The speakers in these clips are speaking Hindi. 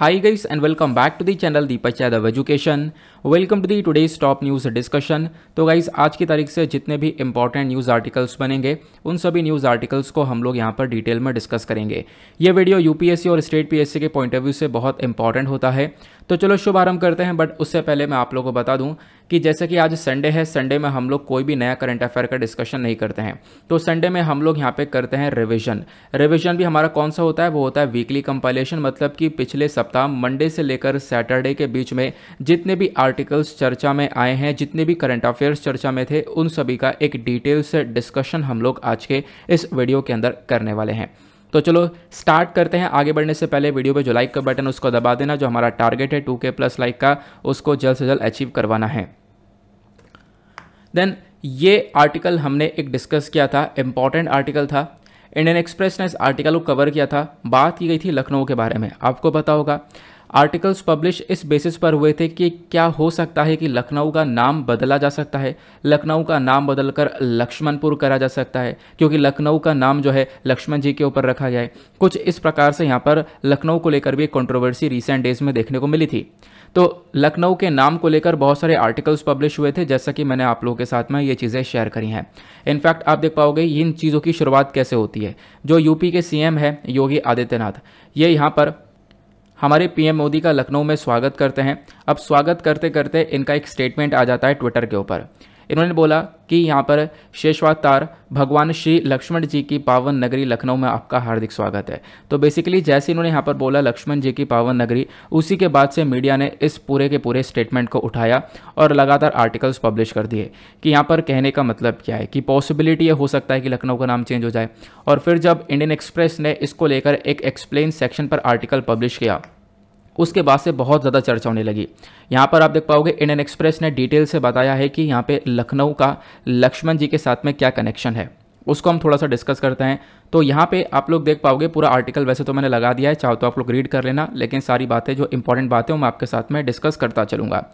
Hi guys and welcome back to the channel Deepak Yadav Education. Welcome to the today's top news discussion. तो guys आज की तारीख से जितने भी important news articles बनेंगे उन सभी news articles को हम लोग यहाँ पर detail में discuss करेंगे ये video यूपीएससी और स्टेट पीएससी के पॉइंट ऑफ व्यू से बहुत इंपॉर्टेंट होता है तो चलो शुभारंभ करते हैं बट उससे पहले मैं आप लोगों को बता दूँ कि जैसे कि आज संडे है संडे में हम लोग कोई भी नया करंट अफेयर का डिस्कशन नहीं करते हैं तो संडे में हम लोग यहाँ पे करते हैं रिविजन रिविजन भी हमारा कौन सा होता है वो होता है वीकली कंपाइलेशन मतलब कि पिछले सप्ताह मंडे से लेकर सैटरडे के बीच में जितने भी आर्टिकल्स चर्चा में आए हैं जितने भी करंट अफेयर्स चर्चा में थे उन सभी का एक डिटेल से डिस्कशन हम लोग आज के इस वीडियो के अंदर करने वाले हैं तो चलो स्टार्ट करते हैं आगे बढ़ने से पहले वीडियो पे जो लाइक का बटन उसको दबा देना जो हमारा टारगेट है 2k प्लस लाइक का उसको जल्द से जल्द अचीव करवाना है देन ये आर्टिकल हमने एक डिस्कस किया था इम्पॉर्टेंट आर्टिकल था इंडियन एक्सप्रेस ने इस आर्टिकल को कवर किया था बात की गई थी लखनऊ के बारे में आपको पता होगा आर्टिकल्स पब्लिश इस बेसिस पर हुए थे कि क्या हो सकता है कि लखनऊ का नाम बदला जा सकता है लखनऊ का नाम बदलकर लक्ष्मणपुर करा जा सकता है क्योंकि लखनऊ का नाम जो है लक्ष्मण जी के ऊपर रखा गया है कुछ इस प्रकार से यहाँ पर लखनऊ को लेकर भी एक कॉन्ट्रोवर्सी रिसेंट डेज में देखने को मिली थी तो लखनऊ के नाम को लेकर बहुत सारे आर्टिकल्स पब्लिश हुए थे जैसा कि मैंने आप लोगों के साथ में ये चीज़ें शेयर करी हैं इनफैक्ट आप देख पाओगे इन चीज़ों की शुरुआत कैसे होती है जो यूपी के सीएम है योगी आदित्यनाथ ये यहाँ पर हमारे पीएम मोदी का लखनऊ में स्वागत करते हैं अब स्वागत करते करते इनका एक स्टेटमेंट आ जाता है ट्विटर के ऊपर इन्होंने बोला कि यहाँ पर शेषवातार भगवान श्री लक्ष्मण जी की पावन नगरी लखनऊ में आपका हार्दिक स्वागत है तो बेसिकली जैसे इन्होंने यहाँ पर बोला लक्ष्मण जी की पावन नगरी उसी के बाद से मीडिया ने इस पूरे के पूरे स्टेटमेंट को उठाया और लगातार आर्टिकल्स पब्लिश कर दिए कि यहाँ पर कहने का मतलब क्या है कि पॉसिबिलिटी ये हो सकता है कि लखनऊ का नाम चेंज हो जाए और फिर जब इंडियन एक्सप्रेस ने इसको लेकर एक एक्सप्लेन सेक्शन पर आर्टिकल पब्लिश किया उसके बाद से बहुत ज़्यादा चर्चा होने लगी यहाँ पर आप देख पाओगे इंडियन एक्सप्रेस ने डिटेल से बताया है कि यहाँ पे लखनऊ का लक्ष्मण जी के साथ में क्या कनेक्शन है उसको हम थोड़ा सा डिस्कस करते हैं तो यहाँ पे आप लोग देख पाओगे पूरा आर्टिकल वैसे तो मैंने लगा दिया है चाहो तो आप लोग रीड कर लेना लेकिन सारी बातें जो इंपॉर्टेंट बातें मैं आपके साथ में डिस्कस करता चलूँगा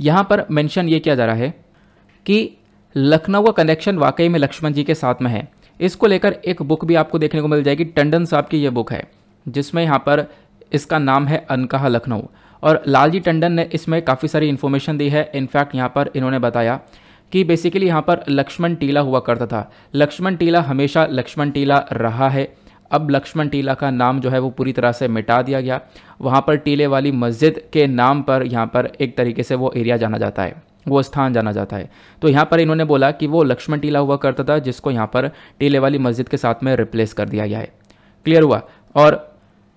यहाँ पर मैंशन ये किया जा रहा है कि लखनऊ का कनेक्शन वाकई में लक्ष्मण जी के साथ में है इसको लेकर एक बुक भी आपको देखने को मिल जाएगी टंडन साहब की यह बुक है जिसमें यहाँ पर इसका नाम है अनकहा लखनऊ और लालजी टंडन ने इसमें काफ़ी सारी इन्फॉर्मेशन दी है इनफैक्ट यहाँ पर इन्होंने बताया कि बेसिकली यहाँ पर लक्ष्मण टीला हुआ करता था लक्ष्मण टीला हमेशा लक्ष्मण टीला रहा है अब लक्ष्मण टीला का नाम जो है वो पूरी तरह से मिटा दिया गया वहाँ पर टीले वाली मस्जिद के नाम पर यहाँ पर एक तरीके से वो एरिया जाना जाता है वो स्थान जाना जाता है तो यहाँ पर इन्होंने बोला कि वो लक्ष्मण टीला हुआ करता था जिसको यहाँ पर टीले वाली मस्जिद के साथ में रिप्लेस कर दिया गया है क्लियर हुआ और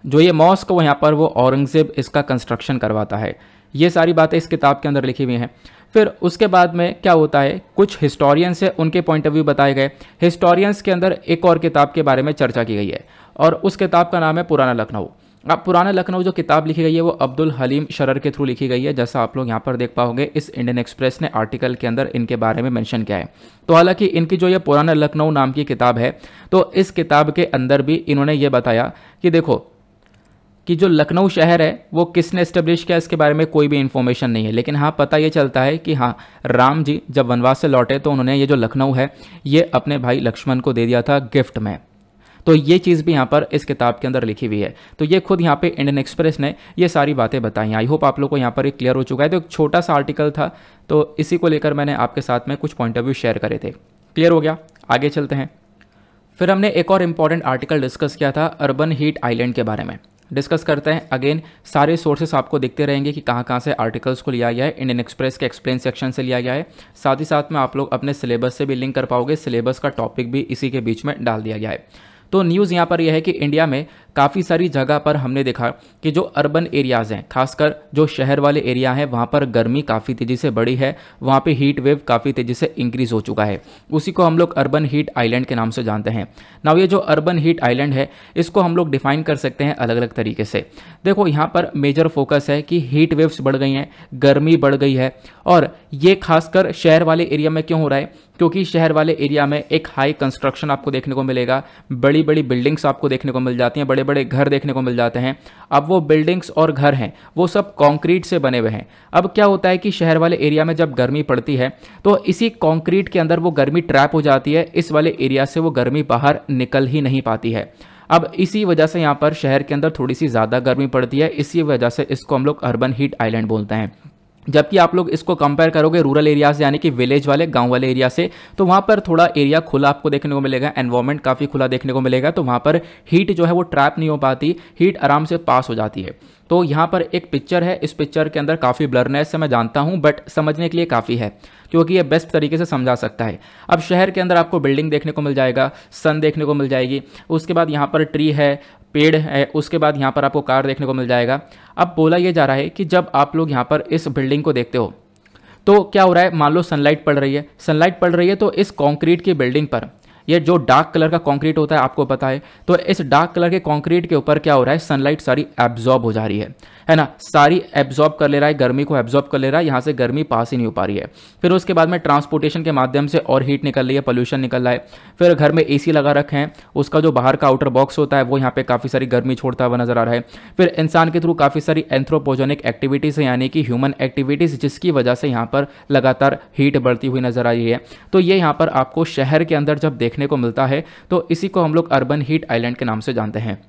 जो ये मॉस्क वो यहाँ पर वो औरंगज़ेब इसका कंस्ट्रक्शन करवाता है ये सारी बातें इस किताब के अंदर लिखी हुई हैं फिर उसके बाद में क्या होता है कुछ हिस्टोरियंस हैं उनके पॉइंट ऑफ व्यू बताए गए हिस्टोरियंस के अंदर एक और किताब के बारे में चर्चा की गई है और उस किताब का नाम है पुराना लखनऊ अब पुराना लखनऊ जो किताब लिखी गई है वो अब्दुल हलीम शरर के थ्रू लिखी गई है जैसा आप लोग यहाँ पर देख पाओगे इस इंडियन एक्सप्रेस ने आर्टिकल के अंदर इनके बारे में मेंशन किया है तो हालांकि इनकी जो ये पुराना लखनऊ नाम की किताब है तो इस किताब के अंदर भी इन्होंने ये बताया कि देखो कि जो लखनऊ शहर है वो किसने इस्टेब्लिश किया इसके बारे में कोई भी इन्फॉर्मेशन नहीं है लेकिन हाँ पता ये चलता है कि हाँ राम जी जब वनवास से लौटे तो उन्होंने ये जो लखनऊ है ये अपने भाई लक्ष्मण को दे दिया था गिफ्ट में तो ये चीज़ भी यहाँ पर इस किताब के अंदर लिखी हुई है तो ये खुद यहाँ पे इंडियन एक्सप्रेस ने ये सारी बातें बताई आई होप आप लोग को यहाँ पर एक क्लियर हो चुका है तो एक छोटा सा आर्टिकल था तो इसी को लेकर मैंने आपके साथ में कुछ पॉइंट ऑफ व्यू शेयर करे थे क्लियर हो गया आगे चलते हैं फिर हमने एक और इम्पॉर्टेंट आर्टिकल डिस्कस किया था अर्बन हीट आइलैंड के बारे में डिस्कस करते हैं अगेन सारे सोर्सेस आपको देखते रहेंगे कि कहाँ कहाँ से आर्टिकल्स को लिया गया है इंडियन एक्सप्रेस के एक्सप्लेन सेक्शन से लिया गया है साथ ही साथ में आप लोग अपने सिलेबस से भी लिंक कर पाओगे सिलेबस का टॉपिक भी इसी के बीच में डाल दिया गया है तो न्यूज़ यहाँ पर यह है कि इंडिया में काफ़ी सारी जगह पर हमने देखा कि जो अर्बन एरियाज़ हैं खासकर जो शहर वाले एरिया हैं वहाँ पर गर्मी काफ़ी तेज़ी से बढ़ी है वहाँ पे हीट वेव काफ़ी तेज़ी से इंक्रीज़ हो चुका है उसी को हम लोग अर्बन हीट आइलैंड के नाम से जानते हैं नाउ ये जो अर्बन हीट आइलैंड है इसको हम लोग डिफाइन कर सकते हैं अलग अलग तरीके से देखो यहाँ पर मेजर फोकस है कि हीट वेव्स बढ़ गई हैं गर्मी बढ़ गई है और ये खासकर शहर वाले एरिया में क्यों हो रहा है क्योंकि शहर वाले एरिया में एक हाई कंस्ट्रक्शन आपको देखने को मिलेगा बड़ी बड़ी बिल्डिंग्स आपको देखने को मिल जाती हैं बड़े बड़े घर देखने को मिल जाते हैं अब वो बिल्डिंग्स और घर हैं वो सब कॉन्क्रीट से बने हुए हैं अब क्या होता है कि शहर वाले एरिया में जब गर्मी पड़ती है तो इसी कॉन्क्रीट के अंदर वो गर्मी ट्रैप हो जाती है इस वाले एरिया से वो गर्मी बाहर निकल ही नहीं पाती है अब इसी वजह से यहाँ पर शहर के अंदर थोड़ी सी ज़्यादा गर्मी पड़ती है इसी वजह से इसको हम लोग अर्बन हीट आइलैंड बोलते हैं जबकि आप लोग इसको कंपेयर करोगे रूरल एरिया से यानी कि विलेज वाले गांव वाले एरिया से तो वहाँ पर थोड़ा एरिया खुला आपको देखने को मिलेगा एनवायरमेंट काफ़ी खुला देखने को मिलेगा तो वहाँ पर हीट जो है वो ट्रैप नहीं हो पाती हीट आराम से पास हो जाती है तो यहाँ पर एक पिक्चर है इस पिक्चर के अंदर काफ़ी ब्लरनेस है मैं जानता हूँ बट समझने के लिए काफ़ी है क्योंकि ये बेस्ट तरीके से समझा सकता है अब शहर के अंदर आपको बिल्डिंग देखने को मिल जाएगा सन देखने को मिल जाएगी उसके बाद यहाँ पर ट्री है पेड़ है उसके बाद यहाँ पर आपको कार देखने को मिल जाएगा अब बोला यह जा रहा है कि जब आप लोग यहाँ पर इस बिल्डिंग को देखते हो तो क्या हो रहा है मान लो सनलाइट पड़ रही है सनलाइट पड़ रही है तो इस कॉन्क्रीट की बिल्डिंग पर ये जो डार्क कलर का कंक्रीट होता है आपको पता है तो इस डार्क कलर के कंक्रीट के ऊपर क्या हो रहा है सनलाइट सारी एब्जॉर्ब हो जा रही है है ना सारी एब्जॉर्ब कर ले रहा है गर्मी को एब्जॉर्ब कर ले रहा है यहाँ से गर्मी पास ही नहीं हो पा रही है फिर उसके बाद में ट्रांसपोर्टेशन के माध्यम से और हीट निकल रही है पोल्यूशन निकल रहा है फिर घर में ए लगा रखे हैं उसका जो बाहर का आउटर बॉक्स होता है वो यहाँ पर काफ़ी सारी गर्मी छोड़ता हुआ नजर आ रहा है फिर इंसान के थ्रू काफ़ी सारी एंथ्रोपोजोनिक एक्टिविटीज़ है यानी कि ह्यूमन एक्टिविटीज़ जिसकी वजह से यहाँ पर लगातार हीट बढ़ती हुई नजर आ रही है तो ये यहाँ पर आपको शहर के अंदर जब देखने को मिलता है तो इसी को हम लोग अर्बन हीट आइलैंड के नाम से जानते हैं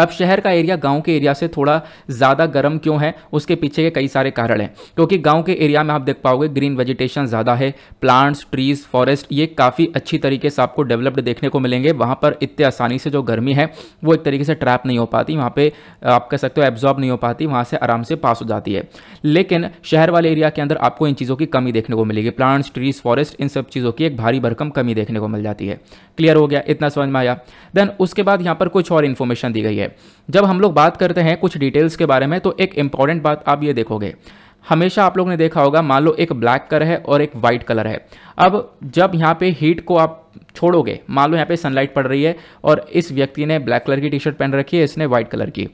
अब शहर का एरिया गांव के एरिया से थोड़ा ज़्यादा गर्म क्यों है उसके पीछे के कई सारे कारण हैं क्योंकि गांव के एरिया में आप देख पाओगे ग्रीन वेजिटेशन ज़्यादा है प्लांट्स ट्रीज़ फॉरेस्ट ये काफ़ी अच्छी तरीके से आपको डेवलप्ड देखने को मिलेंगे वहाँ पर इतने आसानी से जो गर्मी है वो एक तरीके से ट्रैप नहीं हो पाती वहाँ पर आप कह सकते हो एब्जॉर्ब नहीं हो पाती वहाँ से आराम से पास हो जाती है लेकिन शहर वाले एरिया के अंदर आपको इन चीज़ों की कमी देखने को मिलेगी प्लांट्स ट्रीज़ फॉरेस्ट इन सब चीज़ों की एक भारी भरकम कमी देखने को मिल जाती है क्लियर हो गया इतना समझ में आया देन उसके बाद यहाँ पर कुछ और इन्फॉर्मेशन दी गई है है जब हम लोग बात करते हैं कुछ डिटेल्स के बारे में तो एक इंपॉर्टेंट बात आप ये देखोगे हमेशा आप लोग ने देखा होगा मान लो एक ब्लैक कलर है और एक वाइट कलर है अब जब यहाँ पे हीट को आप छोड़ोगे मान लो यहाँ पे सनलाइट पड़ रही है और इस व्यक्ति ने ब्लैक कलर की टी शर्ट पहन रखी है इसने वाइट कलर की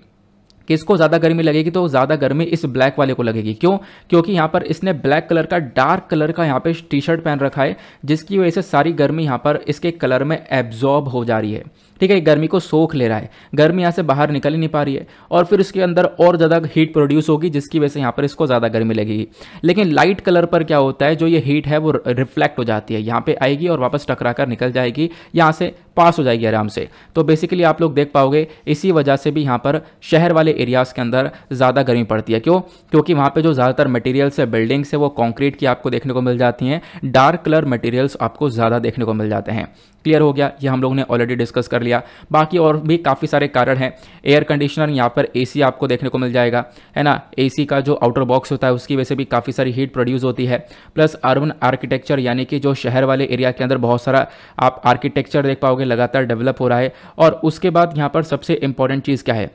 किसको ज़्यादा गर्मी लगेगी तो ज़्यादा गर्मी इस ब्लैक वाले को लगेगी क्यों क्योंकि यहाँ पर इसने ब्लैक कलर का डार्क कलर का यहाँ पे टी शर्ट पहन रखा है जिसकी वजह से सारी गर्मी यहाँ पर इसके कलर में एब्जॉर्ब हो जा रही है ठीक है गर्मी को सोख ले रहा है गर्मी यहाँ से बाहर निकल ही नहीं पा रही है और फिर इसके अंदर और ज़्यादा हीट प्रोड्यूस होगी जिसकी वजह से यहाँ पर इसको ज़्यादा गर्मी लगेगी लेकिन लाइट कलर पर क्या होता है जो ये हीट है वो रिफ्लेक्ट हो जाती है यहाँ पर आएगी और वापस टकरा कर निकल जाएगी यहाँ से पास हो जाएगी आराम से तो बेसिकली आप लोग देख पाओगे इसी वजह से भी यहाँ पर शहर वाले एरियाज़ के अंदर ज़्यादा गर्मी पड़ती है क्यों क्योंकि वहाँ पर जो ज़्यादातर मटेरियल्स है बिल्डिंग्स है वो कॉन्क्रीट की आपको देखने को मिल जाती हैं डार्क कलर मटेरियल्स आपको ज़्यादा देखने को मिल जाते हैं क्लियर हो गया ये हम लोग ने ऑलरेडी डिस्कस कर लिया लिया बाकी और भी काफ़ी सारे कारण हैं एयर कंडीशनर यहाँ पर एसी आपको देखने को मिल जाएगा है ना एसी का जो आउटर बॉक्स होता है उसकी वजह से भी काफ़ी सारी हीट प्रोड्यूस होती है प्लस अर्बन आर्किटेक्चर यानी कि जो शहर वाले एरिया के अंदर बहुत सारा आप आर्किटेक्चर देख पाओगे लगातार डेवलप हो रहा है और उसके बाद यहाँ पर सबसे इंपॉर्टेंट चीज़ क्या है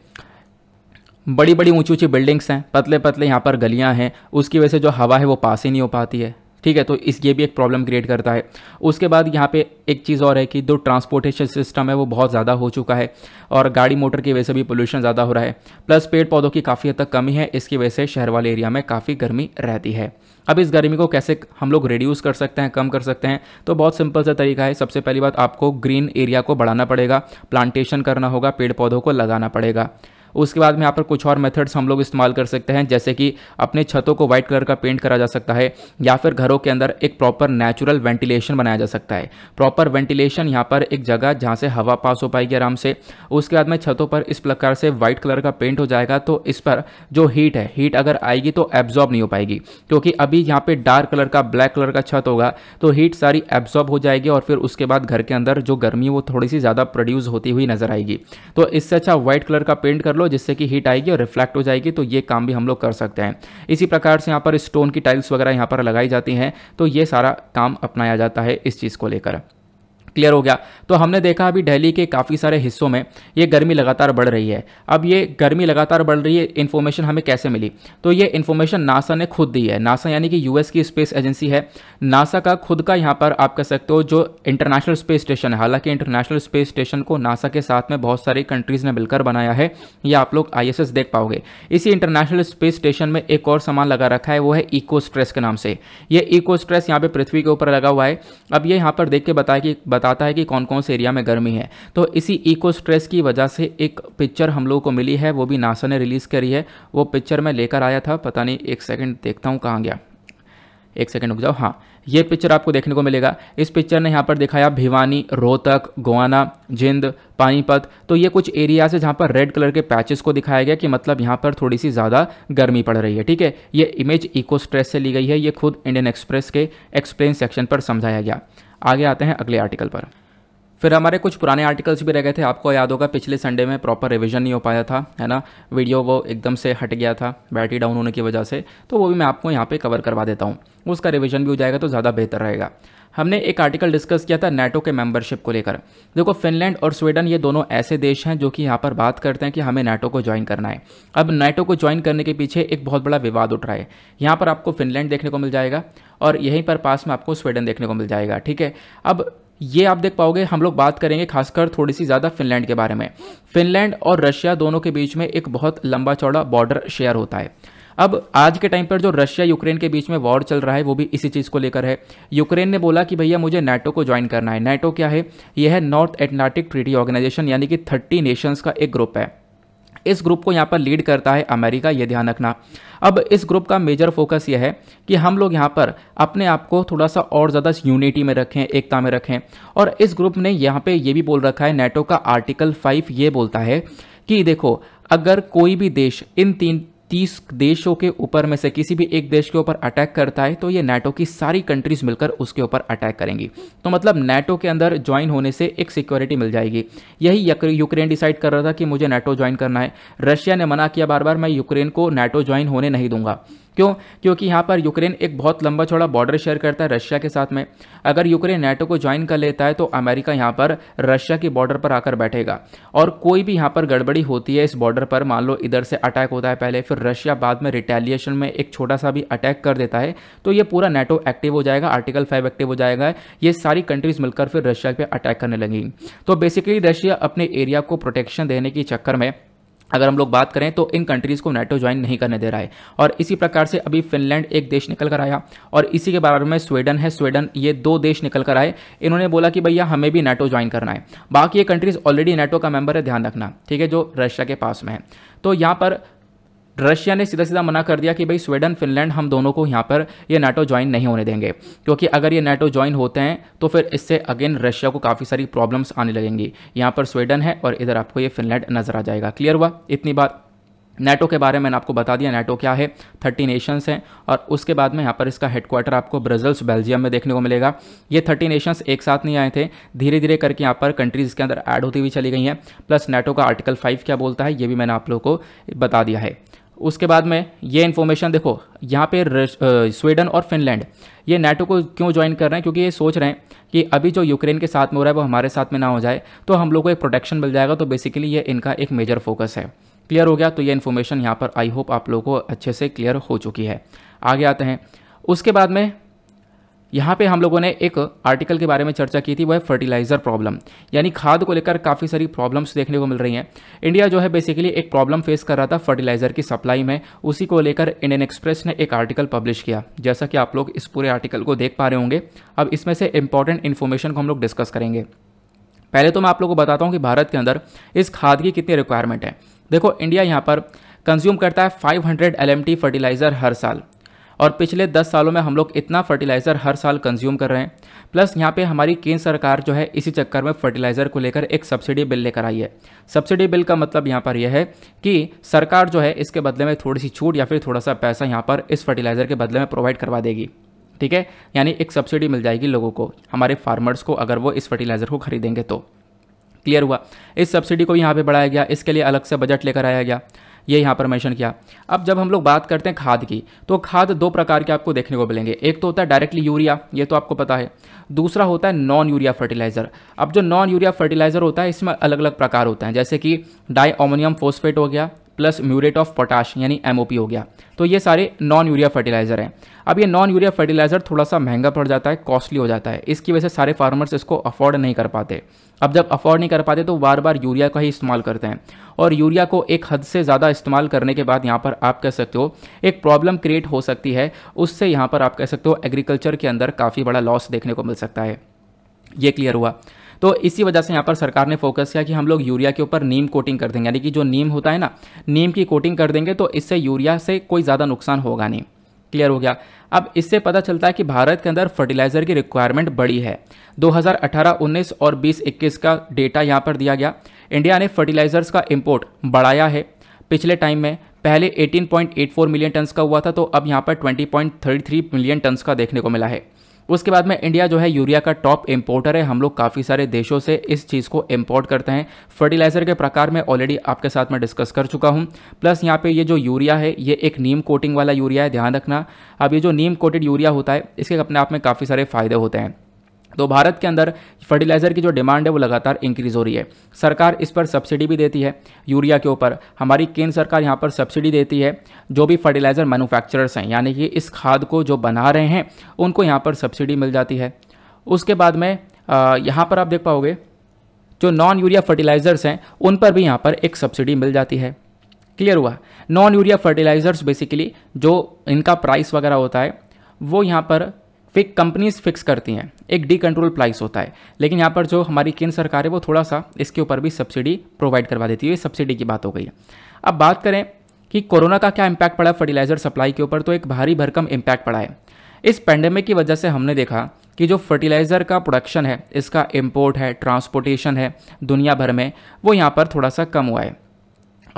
बड़ी बड़ी ऊंची ऊंची बिल्डिंग्स हैं पतले पतले यहाँ पर गलियाँ हैं उसकी वजह से जो हवा है वो पास ही नहीं हो पाती है ठीक है तो इस ये भी एक प्रॉब्लम क्रिएट करता है उसके बाद यहाँ पे एक चीज़ और है कि जो ट्रांसपोर्टेशन सिस्टम है वो बहुत ज़्यादा हो चुका है और गाड़ी मोटर की वजह से भी पोल्यूशन ज़्यादा हो रहा है प्लस पेड़ पौधों की काफ़ी हद तक कमी है इसकी वजह से शहर वाले एरिया में काफ़ी गर्मी रहती है अब इस गर्मी को कैसे हम लोग रिड्यूस कर सकते हैं कम कर सकते हैं तो बहुत सिंपल सा तरीका है सबसे पहली बात आपको ग्रीन एरिया को बढ़ाना पड़ेगा प्लांटेशन करना होगा पेड़ पौधों को लगाना पड़ेगा उसके बाद में यहाँ पर कुछ और मेथड्स हम लोग इस्तेमाल कर सकते हैं जैसे कि अपने छतों को व्हाइट कलर का पेंट करा जा सकता है या फिर घरों के अंदर एक प्रॉपर नेचुरल वेंटिलेशन बनाया जा सकता है प्रॉपर वेंटिलेशन यहाँ पर एक जगह जहाँ से हवा पास हो पाएगी आराम से उसके बाद में छतों पर इस प्रकार से व्हाइट कलर का पेंट हो जाएगा तो इस पर जो हीट है हीट अगर आएगी तो एब्जॉर्ब नहीं हो पाएगी क्योंकि अभी यहाँ पर डार्क कलर का ब्लैक कलर का छत होगा तो हीट सारी एब्जॉर्ब हो जाएगी और फिर उसके बाद घर के अंदर जो गर्मी वो थोड़ी सी ज़्यादा प्रोड्यूस होती हुई नजर आएगी तो इससे अच्छा व्हाइट कलर का पेंट कर लो लो जिससे कि हीट आएगी और रिफ्लेक्ट हो जाएगी तो ये काम भी हम लोग कर सकते हैं इसी प्रकार से यहाँ पर स्टोन की टाइल्स वगैरह यहाँ पर लगाई जाती हैं तो ये सारा काम अपनाया जाता है इस चीज़ को लेकर क्लियर हो गया तो हमने देखा अभी दिल्ली के काफ़ी सारे हिस्सों में ये गर्मी लगातार बढ़ रही है अब ये गर्मी लगातार बढ़ रही है इन्फॉर्मेशन हमें कैसे मिली तो ये इन्फॉर्मेशन नासा ने खुद दी है नासा यानी कि यूएस की स्पेस एजेंसी है नासा का खुद का यहाँ पर आप कह सकते हो जो इंटरनेशनल स्पेस स्टेशन है हालांकि इंटरनेशनल स्पेस स्टेशन को नासा के साथ में बहुत सारी कंट्रीज़ ने मिलकर बनाया है ये आप लोग आई देख पाओगे इसी इंटरनेशनल स्पेस स्टेशन में एक और सामान लगा रखा है वो है इको स्ट्रेस के नाम से ये इको स्ट्रेस यहाँ पर पृथ्वी के ऊपर लगा हुआ है अब ये यहाँ पर देख के बताया कि बताता है कि कौन कौन से एरिया में गर्मी है तो इसी इको स्ट्रेस की वजह से एक पिक्चर हम लोगों को मिली है वो भी नासा ने रिलीज़ करी है वो पिक्चर मैं लेकर आया था पता नहीं एक सेकेंड देखता हूँ कहाँ गया एक सेकेंड रुक जाओ हाँ ये पिक्चर आपको देखने को मिलेगा इस पिक्चर ने यहाँ पर दिखाया भिवानी रोहतक गोवाना जिंद पानीपत तो ये कुछ एरियाज है जहाँ पर रेड कलर के पैचेस को दिखाया गया कि मतलब यहाँ पर थोड़ी सी ज़्यादा गर्मी पड़ रही है ठीक है ये इमेज इको स्ट्रेस से ली गई है ये खुद इंडियन एक्सप्रेस के एक्सप्लेन सेक्शन पर समझाया गया आगे आते हैं अगले आर्टिकल पर फिर हमारे कुछ पुराने आर्टिकल्स भी रह गए थे आपको याद होगा पिछले संडे में प्रॉपर रिविजन नहीं हो पाया था है ना वीडियो वो एकदम से हट गया था बैटरी डाउन होने की वजह से तो वो भी मैं आपको यहाँ पे कवर करवा देता हूँ उसका रिविजन भी हो जाएगा तो ज़्यादा बेहतर रहेगा हमने एक आर्टिकल डिस्कस किया था नेटो के मेंबरशिप को लेकर देखो फिनलैंड और स्वीडन ये दोनों ऐसे देश हैं जो कि यहाँ पर बात करते हैं कि हमें नेटो को ज्वाइन करना है अब नेटो को ज्वाइन करने के पीछे एक बहुत बड़ा विवाद उठ रहा है यहाँ पर आपको फिनलैंड देखने को मिल जाएगा और यहीं पर पास में आपको स्वीडन देखने को मिल जाएगा ठीक है अब ये आप देख पाओगे हम लोग बात करेंगे खासकर थोड़ी सी ज़्यादा फिनलैंड के बारे में फिनलैंड और रशिया दोनों के बीच में एक बहुत लंबा चौड़ा बॉर्डर शेयर होता है अब आज के टाइम पर जो रशिया यूक्रेन के बीच में वॉर चल रहा है वो भी इसी चीज़ को लेकर है यूक्रेन ने बोला कि भैया मुझे नेटो को ज्वाइन करना है नेटो क्या है यह है नॉर्थ एटलांटिक ट्रीटी ऑर्गेनाइजेशन यानी कि थर्टी नेशंस का एक ग्रुप है इस ग्रुप को यहाँ पर लीड करता है अमेरिका ये ध्यान रखना अब इस ग्रुप का मेजर फोकस ये है कि हम लोग यहाँ पर अपने आप को थोड़ा सा और ज़्यादा यूनिटी में रखें एकता में रखें और इस ग्रुप ने यहाँ पे ये भी बोल रखा है नेटो का आर्टिकल फाइव ये बोलता है कि देखो अगर कोई भी देश इन तीन तीस देशों के ऊपर में से किसी भी एक देश के ऊपर अटैक करता है तो ये नेटो की सारी कंट्रीज मिलकर उसके ऊपर अटैक करेंगी तो मतलब नेटो के अंदर ज्वाइन होने से एक सिक्योरिटी मिल जाएगी यही यूक्रेन डिसाइड कर रहा था कि मुझे नेटो ज्वाइन करना है रशिया ने मना किया बार बार मैं यूक्रेन को नेटो ज्वाइन होने नहीं दूंगा क्यों क्योंकि यहाँ पर यूक्रेन एक बहुत लंबा छोड़ा बॉर्डर शेयर करता है रशिया के साथ में अगर यूक्रेन नेटो को ज्वाइन कर लेता है तो अमेरिका यहाँ पर रशिया के बॉर्डर पर आकर बैठेगा और कोई भी यहाँ पर गड़बड़ी होती है इस बॉर्डर पर मान लो इधर से अटैक होता है पहले फिर रशिया बाद में रिटेलिएशन में एक छोटा सा भी अटैक कर देता है तो ये पूरा नेटो एक्टिव हो जाएगा आर्टिकल फाइव एक्टिव हो जाएगा ये सारी कंट्रीज मिलकर फिर रशिया पर अटैक करने लगेंगी तो बेसिकली रशिया अपने एरिया को प्रोटेक्शन देने के चक्कर में अगर हम लोग बात करें तो इन कंट्रीज़ को नेटो ज्वाइन नहीं करने दे रहा है और इसी प्रकार से अभी फिनलैंड एक देश निकल कर आया और इसी के बारे में स्वीडन है स्वीडन ये दो देश निकल कर आए इन्होंने बोला कि भैया हमें भी नेटो ज्वाइन करना है बाकी ये कंट्रीज़ ऑलरेडी नेटो का मेंबर है ध्यान रखना ठीक है जो रशिया के पास में है तो यहाँ पर रशिया ने सीधा सीधा मना कर दिया कि भाई स्वीडन फिनलैंड हम दोनों को यहाँ पर ये नाटो ज्वाइन नहीं होने देंगे क्योंकि अगर ये नाटो ज्वाइन होते हैं तो फिर इससे अगेन रशिया को काफ़ी सारी प्रॉब्लम्स आने लगेंगी यहाँ पर स्वीडन है और इधर आपको ये फिनलैंड नजर आ जाएगा क्लियर हुआ इतनी बात नेटो के बारे में मैंने आपको बता दिया नेटो क्या है थर्टी नेशंस हैं और उसके बाद में यहाँ पर इसका हेडक्वार्टर आपको ब्रजल्स बेल्जियम में देखने को मिलेगा ये थर्टी नेशंस एक साथ नहीं आए थे धीरे धीरे करके यहाँ पर कंट्रीज़ इसके अंदर ऐड होती हुई चली गई हैं प्लस नेटो का आर्टिकल फाइव क्या बोलता है ये भी मैंने आप लोगों को बता दिया है उसके बाद में ये इन्फॉर्मेशन देखो यहाँ पे स्वीडन और फिनलैंड ये नेटो को क्यों ज्वाइन कर रहे हैं क्योंकि ये सोच रहे हैं कि अभी जो यूक्रेन के साथ में हो रहा है वो हमारे साथ में ना हो जाए तो हम लोग को एक प्रोटेक्शन मिल जाएगा तो बेसिकली ये इनका एक मेजर फोकस है क्लियर हो गया तो ये इन्फॉर्मेशन यहाँ पर आई होप आप लोगों को अच्छे से क्लियर हो चुकी है आगे आते हैं उसके बाद में यहाँ पे हम लोगों ने एक आर्टिकल के बारे में चर्चा की थी वह फर्टिलाइज़र प्रॉब्लम यानी खाद को लेकर काफ़ी सारी प्रॉब्लम्स देखने को मिल रही हैं इंडिया जो है बेसिकली एक प्रॉब्लम फेस कर रहा था फर्टिलाइज़र की सप्लाई में उसी को लेकर इंडियन एक्सप्रेस ने एक आर्टिकल पब्लिश किया जैसा कि आप लोग इस पूरे आर्टिकल को देख पा रहे होंगे अब इसमें से इंपॉर्टेंट इन्फॉर्मेशन को हम लोग डिस्कस करेंगे पहले तो मैं आप लोग को बताता हूँ कि भारत के अंदर इस खाद की कितनी रिक्वायरमेंट है देखो इंडिया यहाँ पर कंज्यूम करता है 500 हंड्रेड फर्टिलाइज़र हर साल और पिछले दस सालों में हम लोग इतना फर्टिलाइज़र हर साल कंज्यूम कर रहे हैं प्लस यहाँ पे हमारी केंद्र सरकार जो है इसी चक्कर में फर्टिलाइज़र को लेकर एक सब्सिडी बिल लेकर आई है सब्सिडी बिल का मतलब यहाँ पर यह है कि सरकार जो है इसके बदले में थोड़ी सी छूट या फिर थोड़ा सा पैसा यहाँ पर इस फर्टिलाइज़र के बदले में प्रोवाइड करवा देगी ठीक है यानी एक सब्सिडी मिल जाएगी लोगों को हमारे फार्मर्स को अगर वो इस फर्टिलाइज़र को खरीदेंगे तो क्लियर हुआ इस सब्सिडी को यहाँ पे बढ़ाया गया इसके लिए अलग से बजट लेकर आया गया ये यहाँ पर मैंशन किया अब जब हम लोग बात करते हैं खाद की तो खाद दो प्रकार के आपको देखने को मिलेंगे एक तो होता है डायरेक्टली यूरिया ये तो आपको पता है दूसरा होता है नॉन यूरिया फर्टिलाइज़र अब जो नॉन यूरिया फर्टिलाइज़र होता है इसमें अलग अलग प्रकार होते हैं जैसे कि डाई अमोनियम फोस्फेट हो गया प्लस म्यूरेट ऑफ पोटाश यानी एम हो गया तो ये सारे नॉन यूरिया फर्टिलाइज़र हैं अब ये नॉन यूरिया फर्टिलाइज़र थोड़ा सा महंगा पड़ जाता है कॉस्टली हो जाता है इसकी वजह से सारे फार्मर्स इसको अफोर्ड नहीं कर पाते अब जब अफोर्ड नहीं कर पाते तो बार बार यूरिया का ही इस्तेमाल करते हैं और यूरिया को एक हद से ज़्यादा इस्तेमाल करने के बाद यहाँ पर आप कह सकते हो एक प्रॉब्लम क्रिएट हो सकती है उससे यहाँ पर आप कह सकते हो एग्रीकल्चर के अंदर काफ़ी बड़ा लॉस देखने को मिल सकता है ये क्लियर हुआ तो इसी वजह से यहाँ पर सरकार ने फोकस किया कि हम लोग यूरिया के ऊपर नीम कोटिंग कर देंगे यानी कि जो नीम होता है ना नीम की कोटिंग कर देंगे तो इससे यूरिया से कोई ज़्यादा नुकसान होगा नहीं क्लियर हो गया अब इससे पता चलता है कि भारत के अंदर फर्टिलाइज़र की रिक्वायरमेंट बड़ी है 2018, 19 और 20, 21 का डेटा यहाँ पर दिया गया इंडिया ने फर्टिलाइज़र्स का इम्पोर्ट बढ़ाया है पिछले टाइम में पहले 18.84 मिलियन टन्स का हुआ था तो अब यहाँ पर 20.33 मिलियन टन्स का देखने को मिला है उसके बाद में इंडिया जो है यूरिया का टॉप इम्पोर्टर है हम लोग काफ़ी सारे देशों से इस चीज़ को इम्पोर्ट करते हैं फर्टिलाइज़र के प्रकार में ऑलरेडी आपके साथ में डिस्कस कर चुका हूँ प्लस यहाँ पे ये जो यूरिया है ये एक नीम कोटिंग वाला यूरिया है ध्यान रखना अब ये जो नीम कोटेड यूरिया होता है इसके अपने आप में काफ़ी सारे फ़ायदे होते हैं तो भारत के अंदर फर्टिलाइज़र की जो डिमांड है वो लगातार इंक्रीज़ हो रही है सरकार इस पर सब्सिडी भी देती है यूरिया के ऊपर हमारी केंद्र सरकार यहाँ पर सब्सिडी देती है जो भी फर्टिलाइज़र मैन्युफैक्चरर्स हैं यानी कि इस खाद को जो बना रहे हैं उनको यहाँ पर सब्सिडी मिल जाती है उसके बाद में यहाँ पर आप देख पाओगे जो नॉन यूरिया फर्टिलाइज़र्स हैं उन पर भी यहाँ पर एक सब्सिडी मिल जाती है क्लियर हुआ नॉन यूरिया फर्टिलाइज़र्स बेसिकली जो इनका प्राइस वगैरह होता है वो यहाँ पर फिक कंपनीज फिक्स करती हैं एक डी कंट्रोल प्राइस होता है लेकिन यहाँ पर जो हमारी केंद्र सरकार है वो थोड़ा सा इसके ऊपर भी सब्सिडी प्रोवाइड करवा देती है सब्सिडी की बात हो गई है अब बात करें कि कोरोना का क्या इम्पैक्ट पड़ा फर्टिलाइज़र सप्लाई के ऊपर तो एक भारी भरकम इम्पैक्ट पड़ा है इस पैंडेमिक की वजह से हमने देखा कि जो फर्टिलाइज़र का प्रोडक्शन है इसका इम्पोर्ट है ट्रांसपोर्टेशन है दुनिया भर में वो यहाँ पर थोड़ा सा कम हुआ है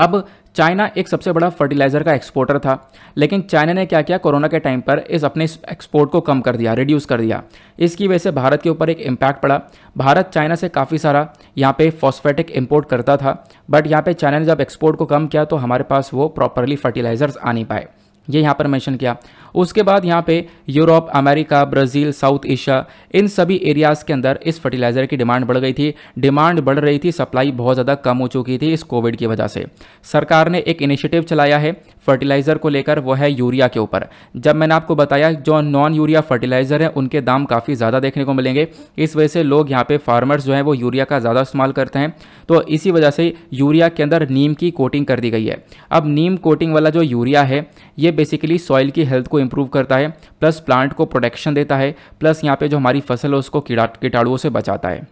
अब चाइना एक सबसे बड़ा फर्टिलाइज़र का एक्सपोर्टर था लेकिन चाइना ने क्या किया कोरोना के टाइम पर इस अपने एक्सपोर्ट को कम कर दिया रिड्यूस कर दिया इसकी वजह से भारत के ऊपर एक इम्पैक्ट पड़ा भारत चाइना से काफ़ी सारा यहाँ पे फॉस्फेटिक इम्पोर्ट करता था बट यहाँ पे चाइना ने जब एक्सपोर्ट को कम किया तो हमारे पास वो प्रॉपरली फर्टिलाइज़र्स आ नहीं पाए ये यहाँ पर मेंशन किया उसके बाद यहाँ पे Europe America Brazil South Asia इन सभी एरियाज़ के अंदर इस फर्टिलाइज़र की डिमांड बढ़ गई थी डिमांड बढ़ रही थी सप्लाई बहुत ज़्यादा कम हो चुकी थी इस कोविड की वजह से सरकार ने एक इनिशिएटिव चलाया है फर्टिलाइज़र को लेकर वो है यूरिया के ऊपर जब मैंने आपको बताया जो नॉन यूरिया फर्टिलाइज़र है उनके दाम काफ़ी ज़्यादा देखने को मिलेंगे इस वजह से लोग यहाँ पे फार्मर्स जो हैं वो यूरिया का ज़्यादा इस्तेमाल करते हैं तो इसी वजह से यूरिया के अंदर नीम की कोटिंग कर दी गई है अब नीम कोटिंग वाला जो यूरिया है ये बेसिकली सॉइल की हेल्थ को इम्प्रूव करता है प्लस प्लांट को प्रोटेक्शन देता है प्लस यहाँ पर जो हमारी फसल है उसको कीटाणुओं से बचाता है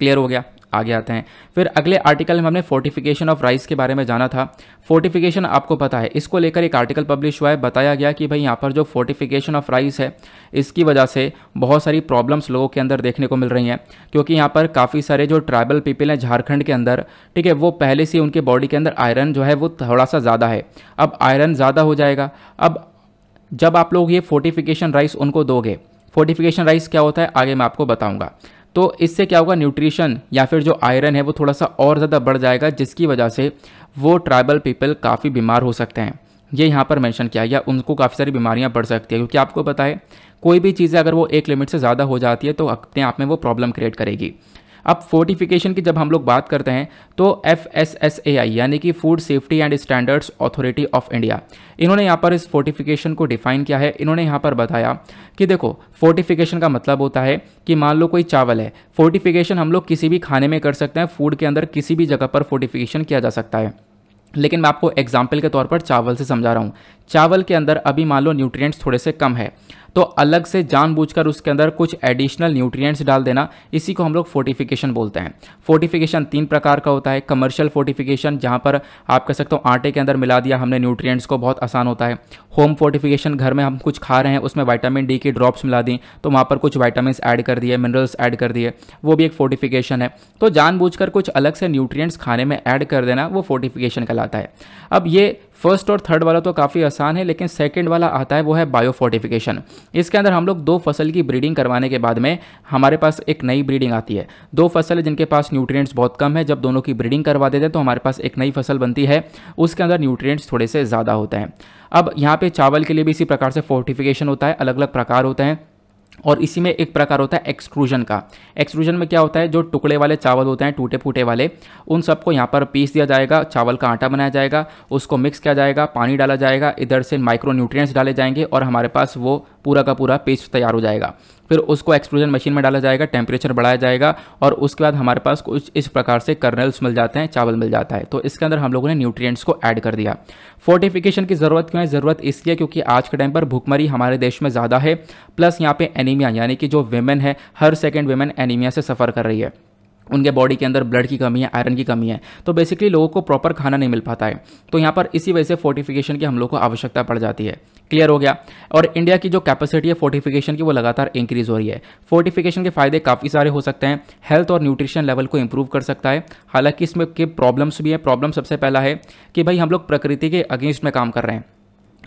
क्लियर हो गया आगे आते हैं फिर अगले आर्टिकल में हमने फोर्टिफिकेशन ऑफ राइस के बारे में जाना था फोर्टिफिकेशन आपको पता है इसको लेकर एक आर्टिकल पब्लिश हुआ है बताया गया कि भाई यहाँ पर जो फोर्टिफिकेशन ऑफ राइस है इसकी वजह से बहुत सारी प्रॉब्लम्स लोगों के अंदर देखने को मिल रही हैं क्योंकि यहाँ पर काफ़ी सारे जो ट्राइबल पीपल हैं झारखंड के अंदर ठीक है वो पहले से उनके बॉडी के अंदर आयरन जो है वो थोड़ा सा ज़्यादा है अब आयरन ज़्यादा हो जाएगा अब जब आप लोग ये फोर्टिफिकेशन राइस उनको दोगे फोर्टिफिकेशन राइस क्या होता है आगे मैं आपको बताऊंगा तो इससे क्या होगा न्यूट्रिशन या फिर जो आयरन है वो थोड़ा सा और ज़्यादा बढ़ जाएगा जिसकी वजह से वो ट्राइबल पीपल काफ़ी बीमार हो सकते हैं ये यहाँ पर मेंशन किया गया उनको काफ़ी सारी बीमारियाँ बढ़ सकती है क्योंकि आपको पता है कोई भी चीज़ें अगर वो एक लिमिट से ज़्यादा हो जाती है तो अपने आप में वो प्रॉब्लम क्रिएट करेगी अब फोर्टिफिकेशन की जब हम लोग बात करते हैं तो F S S A I यानी कि food safety and standards authority of India इन्होंने यहाँ पर इस फोर्टिफिकेशन को डिफाइन किया है इन्होंने यहाँ पर बताया कि देखो फोर्टिफिकेशन का मतलब होता है कि मान लो कोई चावल है फोर्टिफिकेशन हम लोग किसी भी खाने में कर सकते हैं फूड के अंदर किसी भी जगह पर फोर्टिफिकेशन किया जा सकता है लेकिन मैं आपको एग्जाम्पल के तौर पर चावल से समझा रहा हूँ चावल के अंदर अभी मान लो न्यूट्रिएंट्स थोड़े से कम है तो अलग से जानबूझकर उसके अंदर कुछ एडिशनल न्यूट्रिएंट्स डाल देना इसी को हम लोग फोर्टिफिकेशन बोलते हैं फोर्टिफिकेशन तीन प्रकार का होता है कमर्शियल फोर्टिफिकेशन जहाँ पर आप कह सकते हो आटे के अंदर मिला दिया हमने न्यूट्रियट्स को बहुत आसान होता है होम फोर्टिफिकेशन घर में हम कुछ खा रहे हैं उसमें वाइटामिन डी की ड्रॉप्स मिला दी तो वहाँ पर कुछ वाइटामिन ऐड कर दिए मिनरल्स ऐड कर दिए वो भी एक फोर्टिफिकेशन है तो जानबूझकर कुछ अलग से न्यूट्रिएंट्स खाने में ऐड कर देना वो फोर्टिफिकेशन कहलाता है अब ये फर्स्ट और थर्ड वाला तो काफ़ी आसान है लेकिन सेकेंड वाला आता है वो है बायोफोर्टिफिकेशन इसके अंदर हम लोग दो फसल की ब्रीडिंग करवाने के बाद में हमारे पास एक नई ब्रीडिंग आती है दो फसल है जिनके पास न्यूट्रिएंट्स बहुत कम है जब दोनों की ब्रीडिंग करवा देते हैं तो हमारे पास एक नई फसल बनती है उसके अंदर न्यूट्रिएंट्स थोड़े से ज़्यादा होते हैं अब यहाँ पे चावल के लिए भी इसी प्रकार से फोर्टिफिकेशन होता है अलग अलग प्रकार होते हैं और इसी में एक प्रकार होता है एक्सक्रूजन का एक्सक्रूजन में क्या होता है जो टुकड़े वाले चावल होते हैं टूटे फूटे वाले उन सबको यहाँ पर पीस दिया जाएगा चावल का आटा बनाया जाएगा उसको मिक्स किया जाएगा पानी डाला जाएगा इधर से माइक्रो न्यूट्रिएंट्स डाले जाएंगे और हमारे पास वो पूरा का पूरा पेस्ट तैयार हो जाएगा फिर उसको एक्सप्लोजन मशीन में डाला जाएगा टेम्परेचर बढ़ाया जाएगा और उसके बाद हमारे पास कुछ इस प्रकार से कर्नल्स मिल जाते हैं चावल मिल जाता है तो इसके अंदर हम लोगों ने न्यूट्रिएंट्स को ऐड कर दिया फोर्टिफिकेशन की ज़रूरत क्यों है ज़रूरत इसलिए क्योंकि आज के टाइम पर भूखमरी हमारे देश में ज़्यादा है प्लस यहाँ पे एनीमिया यानी कि जो वेमेन है हर सेकेंड वेमेन एनीमिया से सफ़र कर रही है उनके बॉडी के अंदर ब्लड की कमी है आयरन की कमी है तो बेसिकली लोगों को प्रॉपर खाना नहीं मिल पाता है तो यहाँ पर इसी वजह से फोर्टिफिकेशन की हम लोग को आवश्यकता पड़ जाती है क्लियर हो गया और इंडिया की जो कैपेसिटी है फोर्टिफिकेशन की वो लगातार इंक्रीज हो रही है फोर्टिफिकेशन के फायदे काफ़ी सारे हो सकते हैं हेल्थ और न्यूट्रिशन लेवल को इम्प्रूव कर सकता है हालांकि इसमें के प्रॉब्लम्स भी हैं प्रॉब्लम सबसे पहला है कि भाई हम लोग प्रकृति के अगेंस्ट में काम कर रहे हैं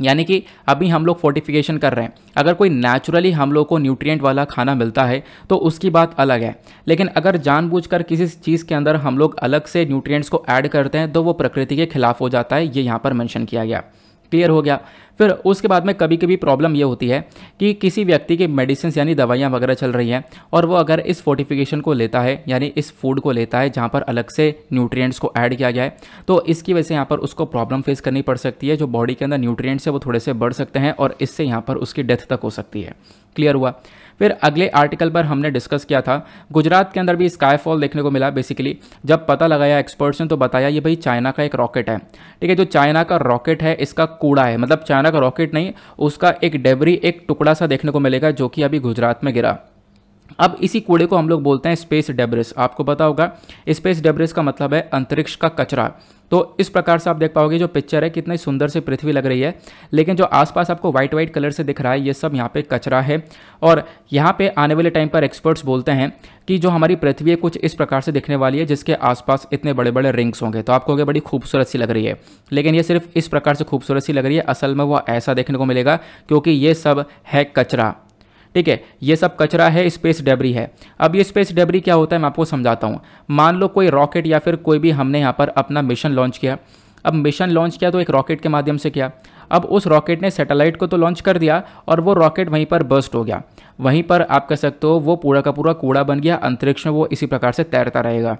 यानी कि अभी हम लोग फोर्टिफिकेशन कर रहे हैं अगर कोई नेचुरली हम लोग को न्यूट्रिएंट वाला खाना मिलता है तो उसकी बात अलग है लेकिन अगर जानबूझकर किसी चीज़ के अंदर हम लोग अलग से न्यूट्रिएंट्स को ऐड करते हैं तो वो प्रकृति के खिलाफ हो जाता है ये यहाँ पर मैंशन किया गया क्लियर हो गया फिर उसके बाद में कभी कभी प्रॉब्लम ये होती है कि किसी व्यक्ति के मेडिसिन यानी दवाइयाँ वगैरह चल रही हैं और वो अगर इस फोर्टिफिकेशन को लेता है यानी इस फूड को लेता है जहाँ पर अलग से न्यूट्रिएंट्स को ऐड किया गया है तो इसकी वजह से यहाँ पर उसको प्रॉब्लम फेस करनी पड़ सकती है जो बॉडी के अंदर न्यूट्रिएंट्स है वो थोड़े से बढ़ सकते हैं और इससे यहाँ पर उसकी डेथ तक हो सकती है क्लियर हुआ फिर अगले आर्टिकल पर हमने डिस्कस किया था गुजरात के अंदर भी स्काईफॉल देखने को मिला बेसिकली जब पता लगाया एक्सपर्ट्स ने तो बताया ये भाई चाइना का एक रॉकेट है ठीक है जो चाइना का रॉकेट है इसका कूड़ा है मतलब चाइना का रॉकेट नहीं उसका एक डेबरी एक टुकड़ा सा देखने को मिलेगा जो कि अभी गुजरात में गिरा अब इसी कूड़े को हम लोग बोलते हैं स्पेस डेब्रिस आपको पता होगा स्पेस डेब्रिस का मतलब है अंतरिक्ष का कचरा तो इस प्रकार से आप देख पाओगे जो पिक्चर है कितनी सुंदर सी पृथ्वी लग रही है लेकिन जो आसपास आपको व्हाइट व्हाइट कलर से दिख रहा है ये सब यहाँ पे कचरा है और यहाँ पे आने वाले टाइम पर एक्सपर्ट्स बोलते हैं कि जो हमारी पृथ्वी है कुछ इस प्रकार से दिखने वाली है जिसके आसपास इतने बड़े बड़े रिंग्स होंगे तो आपको बड़ी खूबसूरत सी लग रही है लेकिन ये सिर्फ इस प्रकार से खूबसूरत सी लग रही है असल में वो ऐसा देखने को मिलेगा क्योंकि ये सब है कचरा ठीक है ये सब कचरा है स्पेस डेबरी है अब ये स्पेस डेबरी क्या होता है मैं आपको समझाता हूँ मान लो कोई रॉकेट या फिर कोई भी हमने यहाँ पर अपना मिशन लॉन्च किया अब मिशन लॉन्च किया तो एक रॉकेट के माध्यम से किया अब उस रॉकेट ने सैटेलाइट को तो लॉन्च कर दिया और वो रॉकेट वहीं पर बर्स्ट हो गया वहीं पर आप कह सकते हो वो पूरा का पूरा कूड़ा बन गया अंतरिक्ष में वो इसी प्रकार से तैरता रहेगा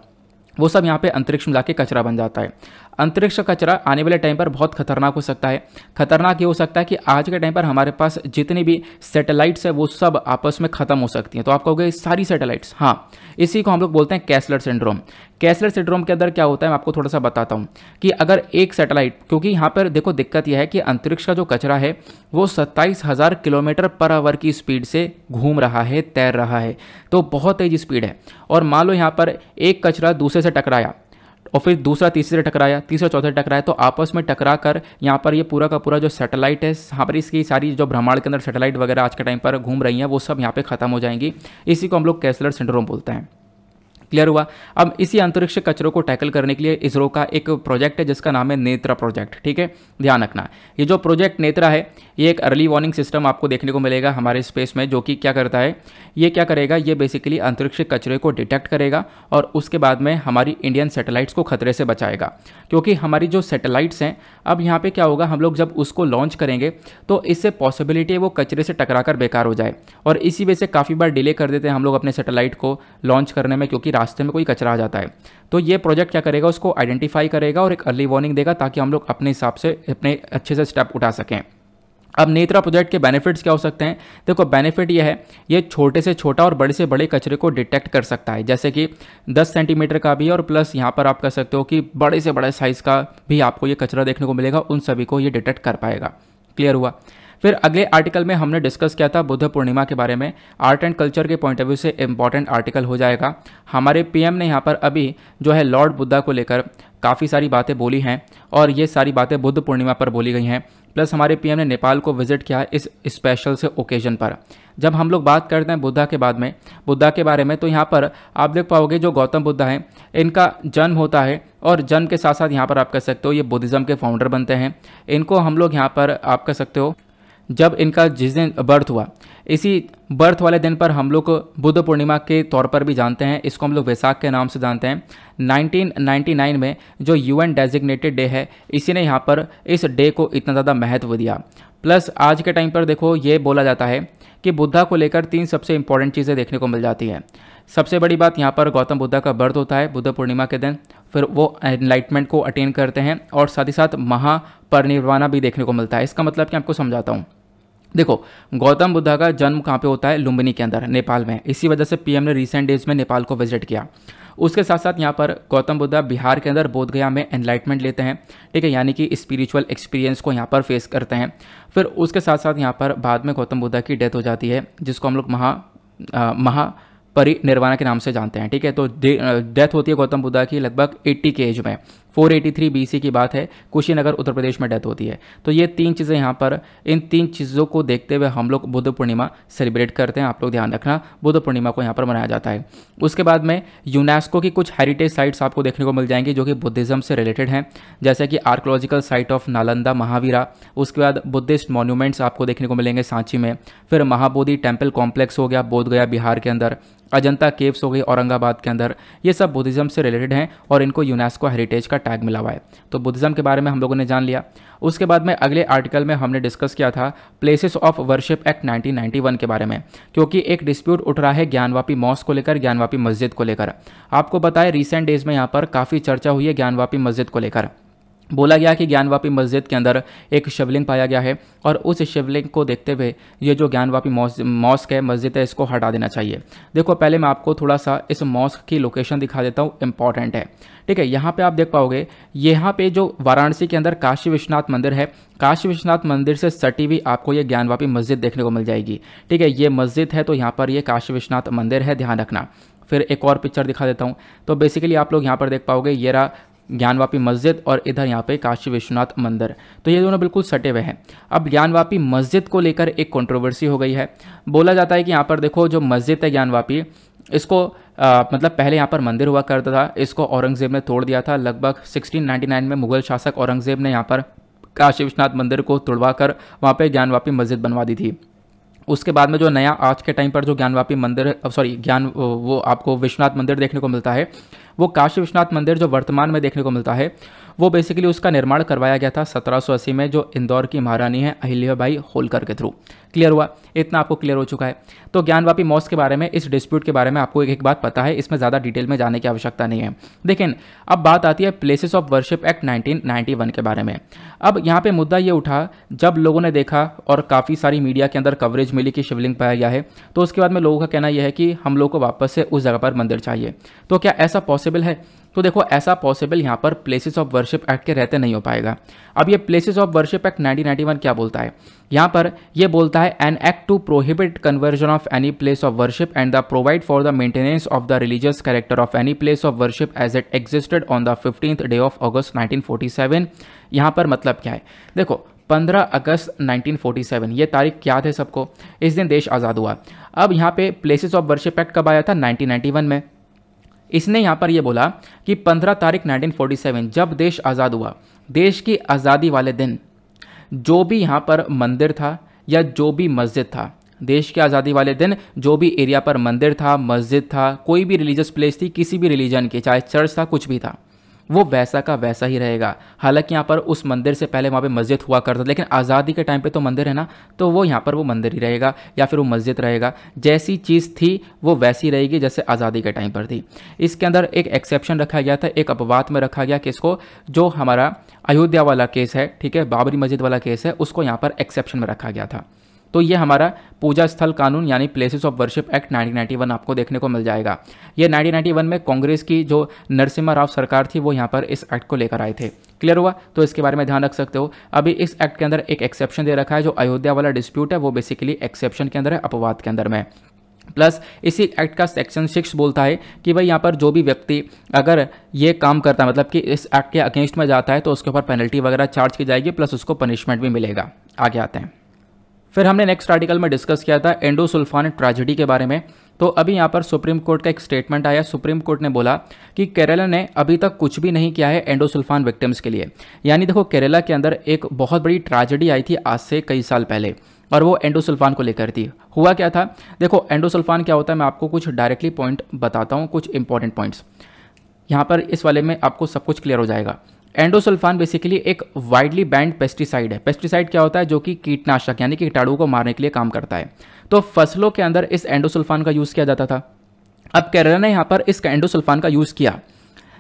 वो सब यहाँ पे अंतरिक्ष में जाके कचरा बन जाता है अंतरिक्ष कचरा आने वाले टाइम पर बहुत खतरनाक हो सकता है खतरनाक ये हो सकता है कि आज के टाइम पर हमारे पास जितनी भी सैटेलाइट्स है वो सब आपस में खत्म हो सकती हैं तो आप कहोगे सारी सैटेलाइट्स हाँ इसी को हम लोग बोलते हैं कैसलर सिंड्रोम कैसलर सिंड्रोम के अंदर क्या होता है मैं आपको थोड़ा सा बताता हूँ कि अगर एक सैटेलाइट क्योंकि यहाँ पर देखो दिक्कत यह है कि अंतरिक्ष का जो कचरा है वो सत्ताईस हज़ार किलोमीटर पर आवर की स्पीड से घूम रहा है तैर रहा है तो बहुत तेज़ स्पीड है और मान लो यहाँ पर एक कचरा दूसरे से टकराया और फिर दूसरा तीसरे टकराया तीसरा चौथा टकराया तो आपस में टकरा कर यहाँ पर ये पूरा का पूरा जो सैटेलाइट है यहाँ पर इसकी सारी जो ब्रह्मांड के अंदर सैटेलाइट वगैरह आज के टाइम पर घूम रही हैं वो सब यहाँ पर खत्म हो जाएंगी इसी को हम लोग कैसलर सिंड्रोम बोलते हैं क्लियर हुआ अब इसी अंतरिक्ष कचरों को टैकल करने के लिए इसरो का एक प्रोजेक्ट है जिसका नाम है नेत्रा प्रोजेक्ट ठीक है ध्यान रखना ये जो प्रोजेक्ट नेत्रा है ये एक अर्ली वार्निंग सिस्टम आपको देखने को मिलेगा हमारे स्पेस में जो कि क्या करता है ये क्या करेगा ये बेसिकली अंतरिक्ष कचरे को डिटेक्ट करेगा और उसके बाद में हमारी इंडियन सेटेलाइट्स को खतरे से बचाएगा क्योंकि हमारी जो सेटेलाइट्स हैं अब यहाँ पर क्या होगा हम लोग जब उसको लॉन्च करेंगे तो इससे पॉसिबिलिटी है वो कचरे से टकरा कर बेकार हो जाए और इसी वजह से काफ़ी बार डिले कर देते हैं हम लोग अपने सेटेलाइट को लॉन्च करने में क्योंकि रास्ते में कोई कचरा आ जाता है तो ये प्रोजेक्ट क्या करेगा उसको आइडेंटिफाई करेगा और एक अर्ली वार्निंग देगा ताकि हम लोग अपने हिसाब से अपने अच्छे से स्टेप उठा सकें अब नेत्रा प्रोजेक्ट के बेनिफिट्स क्या हो सकते हैं देखो बेनिफिट यह है ये छोटे से छोटा और बड़े से बड़े कचरे को डिटेक्ट कर सकता है जैसे कि 10 सेंटीमीटर का भी और प्लस यहाँ पर आप कह सकते हो कि बड़े से बड़े साइज़ का भी आपको ये कचरा देखने को मिलेगा उन सभी को ये डिटेक्ट कर पाएगा क्लियर हुआ फिर अगले आर्टिकल में हमने डिस्कस किया था बुद्ध पूर्णिमा के बारे में आर्ट एंड कल्चर के पॉइंट ऑफ व्यू से इम्पॉर्टेंट आर्टिकल हो जाएगा हमारे पीएम ने यहाँ पर अभी जो है लॉर्ड बुद्धा को लेकर काफ़ी सारी बातें बोली हैं और ये सारी बातें बुद्ध पूर्णिमा पर बोली गई हैं प्लस हमारे पीएम ने नेपाल को विजिट किया है इस स्पेशल से ओकेजन पर जब हम लोग बात करते हैं बुद्धा के बाद में बुद्धा के बारे में तो यहाँ पर आप देख पाओगे जो गौतम बुद्धा हैं इनका जन्म होता है और जन्म के साथ साथ यहाँ पर आप कह सकते हो ये बुद्धिज़्म के फाउंडर बनते हैं इनको हम लोग यहाँ पर आप कह सकते हो जब इनका जिस दिन बर्थ हुआ इसी बर्थ वाले दिन पर हम लोग बुद्ध पूर्णिमा के तौर पर भी जानते हैं इसको हम लोग वैसाख के नाम से जानते हैं 1999 में जो यूएन डेजिग्नेटेड डे है इसी ने यहाँ पर इस डे को इतना ज़्यादा महत्व दिया प्लस आज के टाइम पर देखो ये बोला जाता है कि बुद्धा को लेकर तीन सबसे इंपॉर्टेंट चीज़ें देखने को मिल जाती हैं सबसे बड़ी बात यहाँ पर गौतम बुद्धा का बर्थ होता है बुद्ध पूर्णिमा के दिन फिर वो एनलाइटमेंट को अटेन करते हैं और साथ ही साथ महापरिनिर्वाणा भी देखने को मिलता है इसका मतलब कि आपको समझाता हूँ देखो गौतम बुद्धा का जन्म कहाँ पे होता है लुम्बिनी के अंदर नेपाल में इसी वजह से पीएम ने रिसेंट डेज में नेपाल को विजिट किया उसके साथ साथ यहाँ पर गौतम बुद्धा बिहार के अंदर बोधगया में एनलाइटमेंट लेते हैं ठीक है यानी कि स्पिरिचुअल एक्सपीरियंस को यहाँ पर फेस करते हैं फिर उसके साथ साथ यहाँ पर बाद में गौतम बुद्धा की डेथ हो जाती है जिसको हम लोग महा आ, महा परिनिर्वाणा के नाम से जानते हैं ठीक है तो डेथ होती है गौतम बुद्धा की लगभग एट्टी के एज में 483 बीसी की बात है कुशीनगर उत्तर प्रदेश में डेथ होती है तो ये तीन चीज़ें यहाँ पर इन तीन चीज़ों को देखते हुए हम लोग बुद्ध पूर्णिमा सेलिब्रेट करते हैं आप लोग ध्यान रखना बुद्ध पूर्णिमा को यहाँ पर मनाया जाता है उसके बाद में यूनेस्को की कुछ हेरिटेज साइट्स आपको देखने को मिल जाएंगी जो कि बुद्धिज़्म से रिलेटेड हैं जैसे कि archaeological site of Nalanda Mahavira उसके बाद बुद्धिस्ट मॉन्यूमेंट्स आपको देखने को मिलेंगे सांची में फिर महाबोधि टेम्पल कॉम्प्लेक्स हो गया बोधगया बिहार के अंदर अजंता केव्स हो गई औरंगाबाद के अंदर ये सब बुद्धिज़्म से रिलेटेड हैं और इनको यूनेस्को हेरिटेज का टैग मिला हुआ है तो बुद्धिज़्म के बारे में हम लोगों ने जान लिया उसके बाद में अगले आर्टिकल में हमने डिस्कस किया था प्लेसेस ऑफ वर्शिप एक्ट 1991 के बारे में क्योंकि एक डिस्प्यूट उठ रहा है ज्ञानवापी मॉस को लेकर ज्ञानवापी मस्जिद को लेकर आपको बताए रिसेंट डेज में यहाँ पर काफ़ी चर्चा हुई है ज्ञानवापी मस्जिद को लेकर बोला गया कि ज्ञानवापी मस्जिद के अंदर एक शिवलिंग पाया गया है और उस शिवलिंग को देखते हुए ये जो ज्ञानवापी मॉस्क है मस्जिद है इसको हटा देना चाहिए देखो पहले मैं आपको थोड़ा सा इस मॉस्क की लोकेशन दिखा देता हूँ इंपॉर्टेंट है ठीक है यहाँ पे आप देख पाओगे यहाँ पे जो वाराणसी के अंदर काशी विश्वनाथ मंदिर है काशी विश्वनाथ मंदिर से सटी हुई आपको ये ज्ञानवापी मस्जिद देखने को मिल जाएगी ठीक है ये मस्जिद है तो यहाँ पर ये काशी विश्वनाथ मंदिर है ध्यान रखना फिर एक और पिक्चर दिखा देता हूँ तो बेसिकली आप लोग यहाँ पर देख पाओगे ये रहा ज्ञानवापी मस्जिद और इधर यहाँ पे काशी विश्वनाथ मंदिर तो ये दोनों बिल्कुल सटे हुए हैं अब ज्ञानवापी मस्जिद को लेकर एक कंट्रोवर्सी हो गई है बोला जाता है कि यहाँ पर देखो जो मस्जिद है ज्ञानवापी इसको आ, मतलब पहले यहाँ पर मंदिर हुआ करता था इसको औरंगज़ेब ने तोड़ दिया था लगभग 1699 में मुगल शासक औरंगज़ेब ने यहाँ पर काशी विश्वनाथ मंदिर को तोड़वा कर वहाँ पर ज्ञानवापी मस्जिद बनवा दी थी उसके बाद में जो नया आज के टाइम पर जो ज्ञानवापी मंदिर सॉरी ज्ञान वो आपको विश्वनाथ मंदिर देखने को मिलता है वो काशी विश्वनाथ मंदिर जो वर्तमान में देखने को मिलता है वो बेसिकली उसका निर्माण करवाया गया था 1780 में जो इंदौर की महारानी है अहिल्याबाई होलकर के थ्रू क्लियर हुआ इतना आपको क्लियर हो चुका है तो ज्ञानवापी मॉस के बारे में इस डिस्प्यूट के बारे में आपको एक एक बात पता है इसमें ज़्यादा डिटेल में जाने की आवश्यकता नहीं है लेकिन अब बात आती है प्लेसेस ऑफ वर्शिप एक्ट 1991 के बारे में अब यहाँ पे मुद्दा ये उठा जब लोगों ने देखा और काफ़ी सारी मीडिया के अंदर कवरेज मिली कि शिवलिंग पाया गया है तो उसके बाद में लोगों का कहना यह है कि हम लोग को वापस से उस जगह पर मंदिर चाहिए तो क्या ऐसा पॉसिबल है तो देखो ऐसा पॉसिबल यहाँ पर प्लेसेस ऑफ वर्शिप एक्ट के रहते नहीं हो पाएगा अब ये प्लेसेस ऑफ वर्शिप एक्ट 1991 क्या बोलता है यहाँ पर यह बोलता है an act to prohibit conversion of any place of worship and the provide for the maintenance of the religious character of any place of worship as it existed on the fifteenth day of August 1947 यहाँ पर मतलब क्या है देखो 15 अगस्त 1947 ये तारीख क्या थे सबको इस दिन देश आज़ाद हुआ अब यहाँ पे प्लेसेस ऑफ वर्शिप एक्ट कब आया था 1991 में इसने यहाँ पर यह बोला कि 15 तारीख 1947 जब देश आज़ाद हुआ देश की आज़ादी वाले दिन जो भी यहाँ पर मंदिर था या जो भी मस्जिद था देश की आज़ादी वाले दिन जो भी एरिया पर मंदिर था मस्जिद था कोई भी रिलीजियस प्लेस थी किसी भी रिलीजन की चाहे चर्च था कुछ भी था वो वैसा का वैसा ही रहेगा हालांकि यहाँ पर उस मंदिर से पहले वहाँ पे मस्जिद हुआ करता था लेकिन आज़ादी के टाइम पे तो मंदिर है ना तो वो यहाँ पर वो मंदिर ही रहेगा या फिर वो मस्जिद रहेगा जैसी चीज़ थी वो वैसी रहेगी जैसे आज़ादी के टाइम पर थी इसके अंदर एक एक्सेप्शन रखा गया था एक अपवाद में रखा गया कि इसको जो हमारा अयोध्या वाला केस है ठीक है बाबरी मस्जिद वाला केस है उसको यहाँ पर एक्सेप्शन में रखा गया था तो ये हमारा पूजा स्थल कानून यानी प्लेसेस ऑफ वर्शिप एक्ट 1991 आपको देखने को मिल जाएगा ये 1991 में कांग्रेस की जो नरसिम्हा राव सरकार थी वो यहाँ पर इस एक्ट को लेकर आए थे क्लियर हुआ तो इसके बारे में ध्यान रख सकते हो अभी इस एक्ट के अंदर एक एक्सेप्शन दे रखा है जो अयोध्या वाला डिस्प्यूट है वो बेसिकली एक्सेप्शन के अंदर है अपवाद के अंदर में प्लस इसी एक्ट का सेक्शन सिक्स बोलता है कि भाई यहाँ पर जो भी व्यक्ति अगर ये काम करता है मतलब कि इस एक्ट के अगेंस्ट में जाता है तो उसके ऊपर पेनल्टी वगैरह चार्ज की जाएगी प्लस उसको पनिशमेंट भी मिलेगा आगे आते हैं फिर हमने नेक्स्ट आर्टिकल में डिस्कस किया था एंडोसुल्फान ट्रेजिडी के बारे में तो अभी यहाँ पर सुप्रीम कोर्ट का एक स्टेटमेंट आया सुप्रीम कोर्ट ने बोला कि केरला ने अभी तक कुछ भी नहीं किया है एंडोसुल्फान विक्टिम्स के लिए यानी देखो केरला के अंदर एक बहुत बड़ी ट्रेजिडी आई थी आज से कई साल पहले और वो एंडोसुल्फान को लेकर थी हुआ क्या था देखो एंडोसुल्फान क्या होता है मैं आपको कुछ डायरेक्टली पॉइंट बताता हूँ कुछ इंपॉर्टेंट पॉइंट्स यहाँ पर इस वाले में आपको सब कुछ क्लियर हो जाएगा एंडोसल्फान बेसिकली एक वाइडली बैंड पेस्टिसाइड है पेस्टिसाइड क्या होता है जो कि कीटनाशक यानी कि कीटाणु को मारने के लिए काम करता है तो फसलों के अंदर इस एंडोसल्फान का यूज़ किया जाता था अब केरला ने यहाँ पर इस एंडोसल्फान का यूज़ किया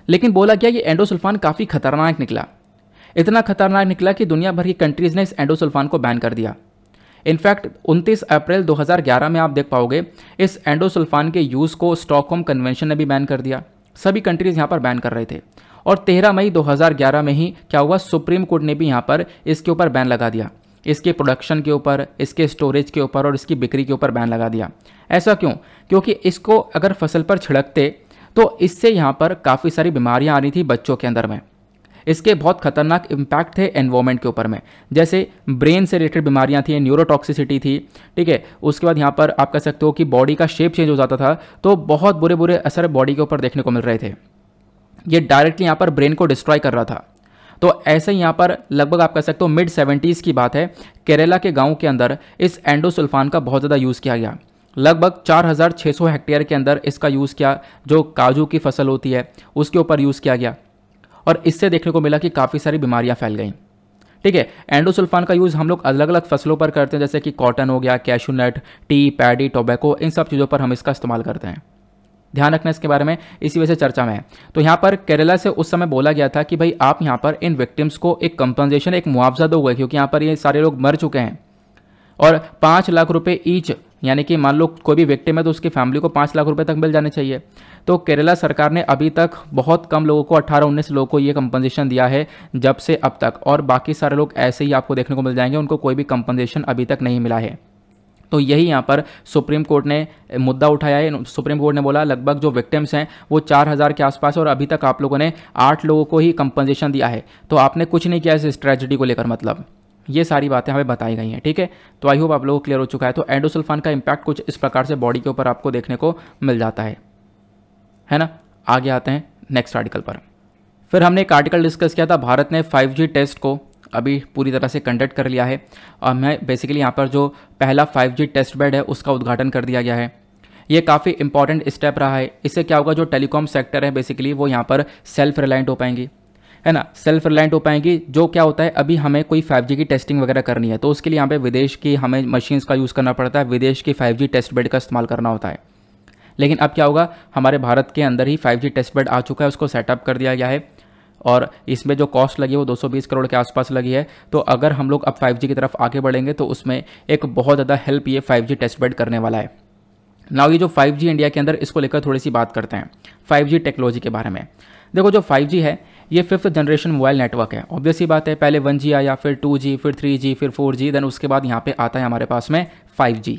लेकिन बोला गया ये एंडोसल्फान काफ़ी खतरनाक निकला इतना खतरनाक निकला कि दुनिया भर की कंट्रीज़ ने इस एंडोसल्फान को बैन कर दिया इनफैक्ट 29 अप्रैल 2011 में आप देख पाओगे इस एंडोसल्फान के यूज़ को स्टॉकहोम कन्वेंशन ने भी बैन कर दिया सभी कंट्रीज़ यहाँ पर बैन कर रहे थे और 13 मई 2011 में ही क्या हुआ सुप्रीम कोर्ट ने भी यहाँ पर इसके ऊपर बैन लगा दिया इसके प्रोडक्शन के ऊपर इसके स्टोरेज के ऊपर और इसकी बिक्री के ऊपर बैन लगा दिया ऐसा क्यों क्योंकि इसको अगर फसल पर छिड़कते तो इससे यहाँ पर काफ़ी सारी बीमारियाँ आ रही थी बच्चों के अंदर में इसके बहुत खतरनाक इम्पैक्ट थे एनवायरमेंट के ऊपर में जैसे ब्रेन से रिलेटेड बीमारियां थी न्यूरोटॉक्सिसिटी थी ठीक है उसके बाद यहाँ पर आप कह सकते हो कि बॉडी का शेप चेंज हो जाता था तो बहुत बुरे बुरे असर बॉडी के ऊपर देखने को मिल रहे थे ये डायरेक्टली यहाँ पर ब्रेन को डिस्ट्रॉय कर रहा था तो ऐसे यहाँ पर लगभग आप कह सकते हो मिड सेवेंटीज़ की बात है केरला के गाँव के अंदर इस एंडोसुल्फान का बहुत ज़्यादा यूज़ किया गया लगभग 4,600 हेक्टेयर के अंदर इसका यूज़ किया जो काजू की फसल होती है उसके ऊपर यूज़ किया गया और इससे देखने को मिला कि काफ़ी सारी बीमारियाँ फैल गईं ठीक है एंडोसुल्फान का यूज़ हम लोग अलग अलग फसलों पर करते हैं जैसे कि कॉटन हो गया cashew nut tea paddy tobacco इन सब चीज़ों पर हम इसका इस्तेमाल करते हैं ध्यान रखना इसके बारे में इसी वजह से चर्चा में है तो यहाँ पर केरला से उस समय बोला गया था कि भाई आप यहाँ पर इन विक्टिम्स को एक कंपनसेशन एक मुआवजा दोगे क्योंकि यहाँ पर ये सारे लोग मर चुके हैं और पाँच लाख रुपये ईच यानी कि मान लो कोई भी विक्टिम है तो उसकी फैमिली को पाँच लाख रुपए तक मिल जाने चाहिए तो केरला सरकार ने अभी तक बहुत कम लोगों को अट्ठारह उन्नीस लोगों को ये कंपनसेशन दिया है जब से अब तक और बाकी सारे लोग ऐसे ही आपको देखने को मिल जाएंगे उनको कोई भी कंपनसेशन अभी तक नहीं मिला है तो यही यहाँ पर सुप्रीम कोर्ट ने मुद्दा उठाया है सुप्रीम कोर्ट ने बोला लगभग जो विक्टिम्स हैं वो चार हज़ार के आसपास और अभी तक आप लोगों ने आठ लोगों को ही कंपनसेशन दिया है तो आपने कुछ नहीं किया इस ट्रेजिडी को लेकर मतलब ये सारी बातें हमें बताई गई हैं ठीक है तो आई होप आप लोगों को क्लियर हो चुका है तो एंडोसल्फान का इम्पैक्ट कुछ इस प्रकार से बॉडी के ऊपर आपको देखने को मिल जाता है है ना आगे आते हैं नेक्स्ट आर्टिकल पर फिर हमने एक आर्टिकल डिस्कस किया था भारत ने 5G टेस्ट को अभी पूरी तरह से कंडक्ट कर लिया है और मैं बेसिकली यहाँ पर जो पहला 5G टेस्ट बेड है उसका उद्घाटन कर दिया गया है ये काफ़ी इंपॉर्टेंट स्टेप रहा है इससे क्या होगा जो टेलीकॉम सेक्टर है बेसिकली वो यहाँ पर सेल्फ रिलायंट हो पाएंगी है ना सेल्फ रिलायंट हो पाएंगी जो क्या होता है अभी हमें कोई 5G की टेस्टिंग वगैरह करनी है तो उसके लिए यहाँ पे विदेश की हमें मशीन्स का यूज़ करना पड़ता है विदेश की 5G टेस्ट बेड का इस्तेमाल करना होता है लेकिन अब क्या होगा हमारे भारत के अंदर ही 5G टेस्ट बेड आ चुका है उसको सेटअप कर दिया गया है और इसमें जो कॉस्ट लगी है वो 220 करोड़ के आसपास लगी है तो अगर हम लोग अब 5G की तरफ आगे बढ़ेंगे तो उसमें एक बहुत ज़्यादा हेल्प ये 5G टेस्ट बेड करने वाला है नाउ ये जो 5G इंडिया के अंदर इसको लेकर थोड़ी सी बात करते हैं 5G टेक्नोलॉजी के बारे में देखो जो 5G है ये फिफ्थ जनरेशन मोबाइल नेटवर्क है ऑब्वियसली बात है पहले वन आया फिर टू फिर थ्री फिर फोर देन उसके बाद यहाँ पर आता है हमारे पास में फाइव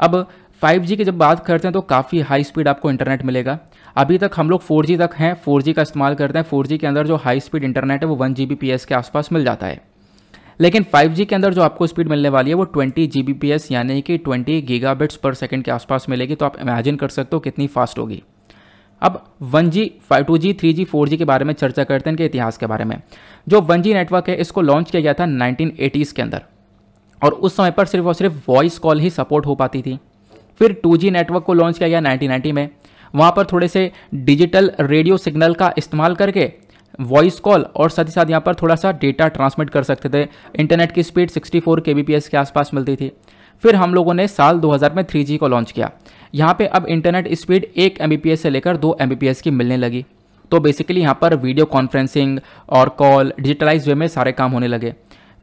अब 5G की जब बात करते हैं तो काफ़ी हाई स्पीड आपको इंटरनेट मिलेगा अभी तक हम लोग 4G तक हैं 4G का इस्तेमाल करते हैं 4G के अंदर जो हाई स्पीड इंटरनेट है वो वन जी के आसपास मिल जाता है लेकिन 5G के अंदर जो आपको स्पीड मिलने वाली है वो 20 जी यानी कि 20 गीगाबिट्स पर सेकंड के आसपास मिलेगी तो आप इमेजिन कर सकते हो कितनी फास्ट होगी अब 1G, 2G, 3G, 4G के बारे में चर्चा करते हैं इनके इतिहास के बारे में जो 1G नेटवर्क है इसको लॉन्च किया गया था नाइनटीन के अंदर और उस समय पर सिर्फ और सिर्फ वॉइस कॉल ही सपोर्ट हो पाती थी फिर 2G नेटवर्क को लॉन्च किया गया 1990 में वहाँ पर थोड़े से डिजिटल रेडियो सिग्नल का इस्तेमाल करके वॉइस कॉल और साथ ही साथ यहाँ पर थोड़ा सा डेटा ट्रांसमिट कर सकते थे इंटरनेट की स्पीड 64 kbps के आसपास मिलती थी फिर हम लोगों ने साल 2000 में 3G को लॉन्च किया यहाँ पे अब इंटरनेट स्पीड एक एम से लेकर दो एम की मिलने लगी तो बेसिकली यहाँ पर वीडियो कॉन्फ्रेंसिंग और कॉल डिजिटलाइज वे में सारे काम होने लगे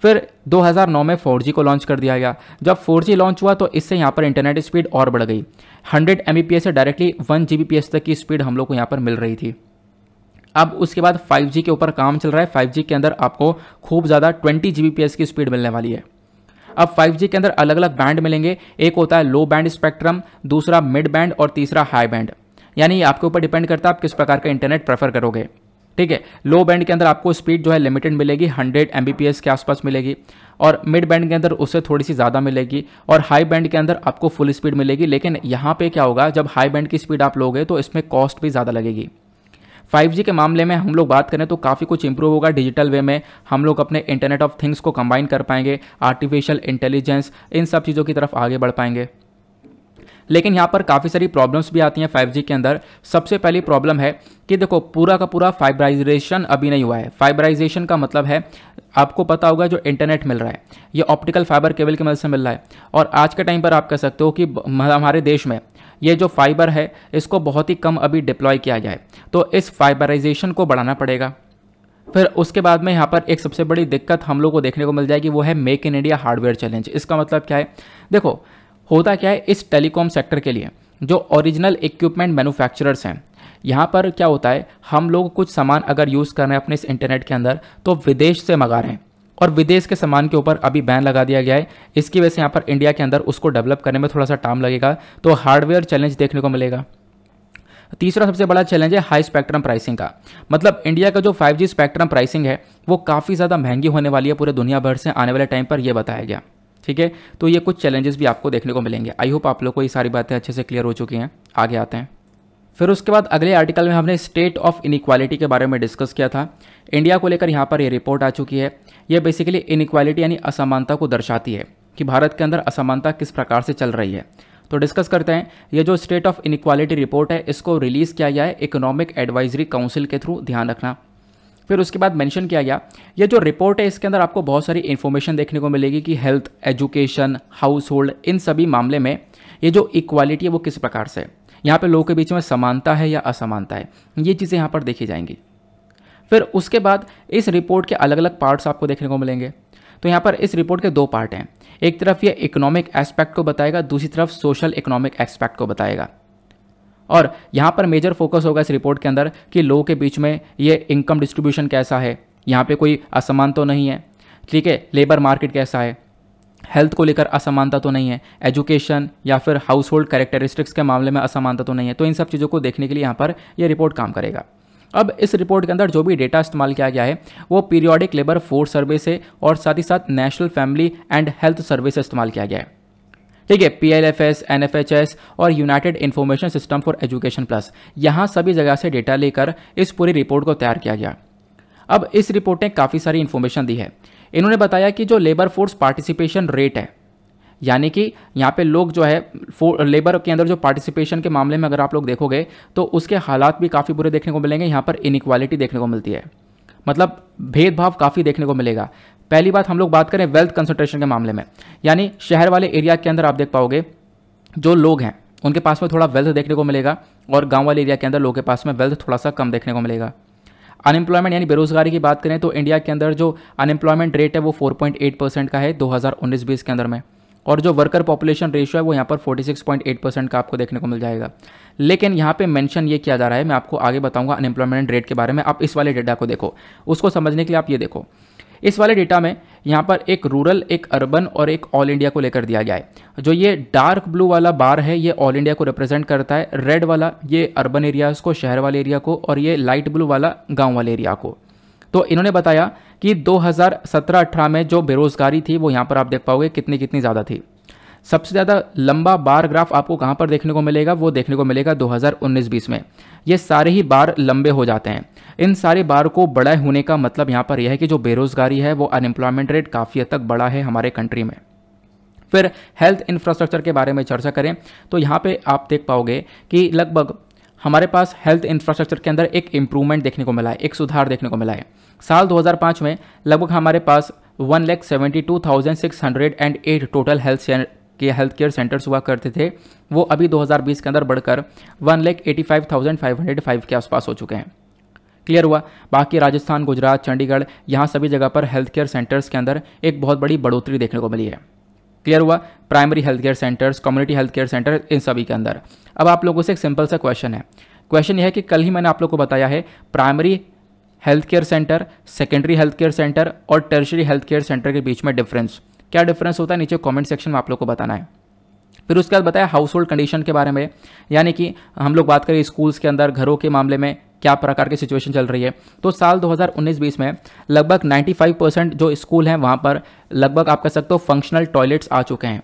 फिर 2009 में 4G को लॉन्च कर दिया गया जब 4G लॉन्च हुआ तो इससे यहाँ पर इंटरनेट स्पीड और बढ़ गई हंड्रेड एम से डायरेक्टली वन जी तक की स्पीड हम लोग को यहाँ पर मिल रही थी अब उसके बाद 5G के ऊपर काम चल रहा है 5G के अंदर आपको खूब ज़्यादा 20 जी की स्पीड मिलने वाली है अब 5G के अंदर अलग अलग बैंड मिलेंगे एक होता है लो बैंड स्पेक्ट्रम दूसरा मिड बैंड और तीसरा हाई बैंड यानी आपके ऊपर डिपेंड करता है आप किस प्रकार का इंटरनेट प्रेफर करोगे ठीक है लो बैंड के अंदर आपको स्पीड जो है लिमिटेड मिलेगी 100 एम के आसपास मिलेगी और मिड बैंड के अंदर उससे थोड़ी सी ज़्यादा मिलेगी और हाई बैंड के अंदर आपको फुल स्पीड मिलेगी लेकिन यहाँ पे क्या होगा जब हाई बैंड की स्पीड आप लोगे तो इसमें कॉस्ट भी ज़्यादा लगेगी 5G के मामले में हम लोग बात करें तो काफ़ी कुछ इंप्रूव होगा डिजिटल वे में हम लोग अपने इंटरनेट ऑफ थिंग्स को कंबाइन कर पाएंगे आर्टिफिशियल इंटेलिजेंस इन सब चीज़ों की तरफ आगे बढ़ पाएंगे लेकिन यहाँ पर काफ़ी सारी प्रॉब्लम्स भी आती हैं 5G के अंदर सबसे पहली प्रॉब्लम है कि देखो पूरा का पूरा फाइबराइजेशन अभी नहीं हुआ है फाइबराइजेशन का मतलब है आपको पता होगा जो इंटरनेट मिल रहा है ये ऑप्टिकल फाइबर केबल की मदद से मिल रहा है और आज के टाइम पर आप कह सकते हो कि हमारे देश में ये जो फाइबर है इसको बहुत ही कम अभी डिप्लॉय किया जाए तो इस फाइबराइजेशन को बढ़ाना पड़ेगा फिर उसके बाद में यहाँ पर एक सबसे बड़ी दिक्कत हम लोग को देखने को मिल जाएगी वो है make in India hardware challenge इसका मतलब क्या है देखो होता क्या है इस टेलीकॉम सेक्टर के लिए जो ओरिजिनल इक्विपमेंट मैन्युफैक्चरर्स हैं यहाँ पर क्या होता है हम लोग कुछ सामान अगर यूज़ कर रहे हैं अपने इस इंटरनेट के अंदर तो विदेश से मंगा रहे हैं और विदेश के सामान के ऊपर अभी बैन लगा दिया गया है इसकी वजह से यहाँ पर इंडिया के अंदर उसको डेवलप करने में थोड़ा सा टाइम लगेगा तो हार्डवेयर चैलेंज देखने को मिलेगा तीसरा सबसे बड़ा चैलेंज है हाई स्पेक्ट्रम प्राइसिंग का मतलब इंडिया का जो 5G स्पेक्ट्रम प्राइसिंग है वो काफ़ी ज़्यादा महंगी होने वाली है पूरे दुनिया भर से आने वाले टाइम पर यह बताया गया ठीक है तो ये कुछ चैलेंजेस भी आपको देखने को मिलेंगे आई होप आप लोग को ये सारी बातें अच्छे से क्लियर हो चुकी हैं आगे आते हैं फिर उसके बाद अगले आर्टिकल में हमने स्टेट ऑफ इनक्वालिटी के बारे में डिस्कस किया था इंडिया को लेकर यहाँ पर ये रिपोर्ट आ चुकी है ये बेसिकली इनक्वालिटी यानी असमानता को दर्शाती है कि भारत के अंदर असमानता किस प्रकार से चल रही है तो डिस्कस करते हैं ये जो स्टेट ऑफ इनक्वालिटी रिपोर्ट है इसको रिलीज़ किया गया है इकोनॉमिक एडवाइजरी काउंसिल के थ्रू ध्यान रखना फिर उसके बाद मेंशन किया गया ये जो रिपोर्ट है इसके अंदर आपको बहुत सारी इन्फॉर्मेशन देखने को मिलेगी कि हेल्थ एजुकेशन हाउस होल्ड इन सभी मामले में ये जो इक्वालिटी है वो किस प्रकार से यहाँ पर लोगों के बीच में समानता है या असमानता है ये चीज़ें यहाँ पर देखी जाएंगी फिर उसके बाद इस रिपोर्ट के अलग अलग पार्ट्स आपको देखने को मिलेंगे तो यहाँ पर इस रिपोर्ट के दो पार्ट हैं एक तरफ ये इकोनॉमिक एस्पेक्ट को बताएगा दूसरी तरफ सोशल इकोनॉमिक एस्पेक्ट को बताएगा और यहाँ पर मेजर फोकस होगा इस रिपोर्ट के अंदर कि लोगों के बीच में ये इनकम डिस्ट्रीब्यूशन कैसा है यहाँ पे कोई असमान तो नहीं है ठीक है लेबर मार्केट कैसा है हेल्थ को लेकर असमानता तो नहीं है एजुकेशन या फिर हाउस होल्ड कैरेक्टरिस्टिक्स के मामले में असमानता तो नहीं है तो इन सब चीज़ों को देखने के लिए यहाँ पर यह रिपोर्ट काम करेगा अब इस रिपोर्ट के अंदर जो भी डेटा इस्तेमाल किया गया है वो पीरियोडिक लेबर फोर्स सर्वे से और साथ ही साथ national family and health survey से इस्तेमाल किया गया है ठीक है P L F S N F H S और united information system for education plus यहाँ सभी जगह से डेटा लेकर इस पूरी रिपोर्ट को तैयार किया गया अब इस रिपोर्ट ने काफ़ी सारी इन्फॉर्मेशन दी है इन्होंने बताया कि जो लेबर फोर्स पार्टिसिपेशन रेट है यानी कि यहाँ पे लोग जो है लेबर के अंदर जो पार्टिसिपेशन के मामले में अगर आप लोग देखोगे तो उसके हालात भी काफ़ी बुरे देखने को मिलेंगे यहाँ पर इनक्वालिटी देखने को मिलती है मतलब भेदभाव काफ़ी देखने को मिलेगा पहली बात हम लोग बात करें वेल्थ कंसनट्रेशन के मामले में यानी शहर वाले एरिया के अंदर आप देख पाओगे जो लोग हैं उनके पास में थोड़ा वेल्थ देखने को मिलेगा और गाँव वाले एरिया के अंदर लोगों के पास में वेल्थ थोड़ा सा कम देखने को मिलेगा अनएम्प्लॉयमेंट यानी बेरोजगारी की बात करें तो इंडिया के अंदर जो अनएम्प्लॉयमेंट रेट है वो 4.8 परसेंट का है 2019-20 के अंदर में और जो वर्कर पॉपुलेशन रेशियो है वो यहाँ पर 46.8 परसेंट का आपको देखने को मिल जाएगा लेकिन यहाँ पे मेंशन ये किया जा रहा है मैं आपको आगे बताऊंगा अनएम्प्लॉयमेंट रेट के बारे में आप इस वाले डेटा को देखो उसको समझने के लिए आप ये देखो इस वाले डेटा में यहाँ पर एक रूरल एक अर्बन और एक ऑल इंडिया को लेकर दिया गया है जो ये डार्क ब्लू वाला बार है ये ऑल इंडिया को रिप्रेजेंट करता है रेड वाला ये अर्बन एरियाज़ को शहर वाले एरिया को और ये लाइट ब्लू वाला गाँव वाले एरिया को तो इन्होंने बताया कि 2017-18 में जो बेरोज़गारी थी वो यहाँ पर आप देख पाओगे कितनी कितनी ज़्यादा थी सबसे ज़्यादा लंबा बार ग्राफ आपको कहाँ पर देखने को मिलेगा वो देखने को मिलेगा 2019-20 में ये सारे ही बार लंबे हो जाते हैं इन सारे बार को बड़ा होने का मतलब यहाँ पर यह है कि जो बेरोजगारी है वो अनएम्प्लॉयमेंट रेट काफ़ी हद तक बड़ा है हमारे कंट्री में फिर हेल्थ इंफ्रास्ट्रक्चर के बारे में चर्चा करें तो यहाँ पे आप देख पाओगे कि लगभग हमारे पास हेल्थ इंफ्रास्ट्रक्चर के अंदर एक इम्प्रूवमेंट देखने को मिला है एक सुधार देखने को मिला है साल 2005 में लगभग हमारे पास one lakh seventy two thousand six hundred and eight total health के हेल्थ केयर सेंटर्स हुआ करते थे वो अभी 2020 के अंदर बढ़कर one lakh eighty five thousand five hundred five के आसपास हो चुके हैं क्लियर हुआ बाकी राजस्थान गुजरात चंडीगढ़ यहाँ सभी जगह पर हेल्थ केयर सेंटर्स के अंदर एक बहुत बड़ी बढ़ोतरी देखने को मिली है क्लियर हुआ primary health care centres community health care centre इन सभी के अंदर अब आप लोगों से एक सिंपल सा क्वेश्चन है क्वेश्चन यह है कि कल ही मैंने आप लोग को बताया है primary health care centre secondary health care centre और टर्शरी हेल्थ केयर सेंटर के बीच में डिफरेंस क्या डिफरेंस होता है नीचे कमेंट सेक्शन में आप लोग को बताना है फिर उसके बाद बताया हाउस होल्ड कंडीशन के बारे में यानी कि हम लोग बात करें स्कूल्स के अंदर घरों के मामले में क्या प्रकार की सिचुएशन चल रही है तो साल 2019-20 में लगभग 95 परसेंट जो स्कूल हैं वहाँ पर लगभग आप कह सकते हो फंक्शनल टॉयलेट्स आ चुके हैं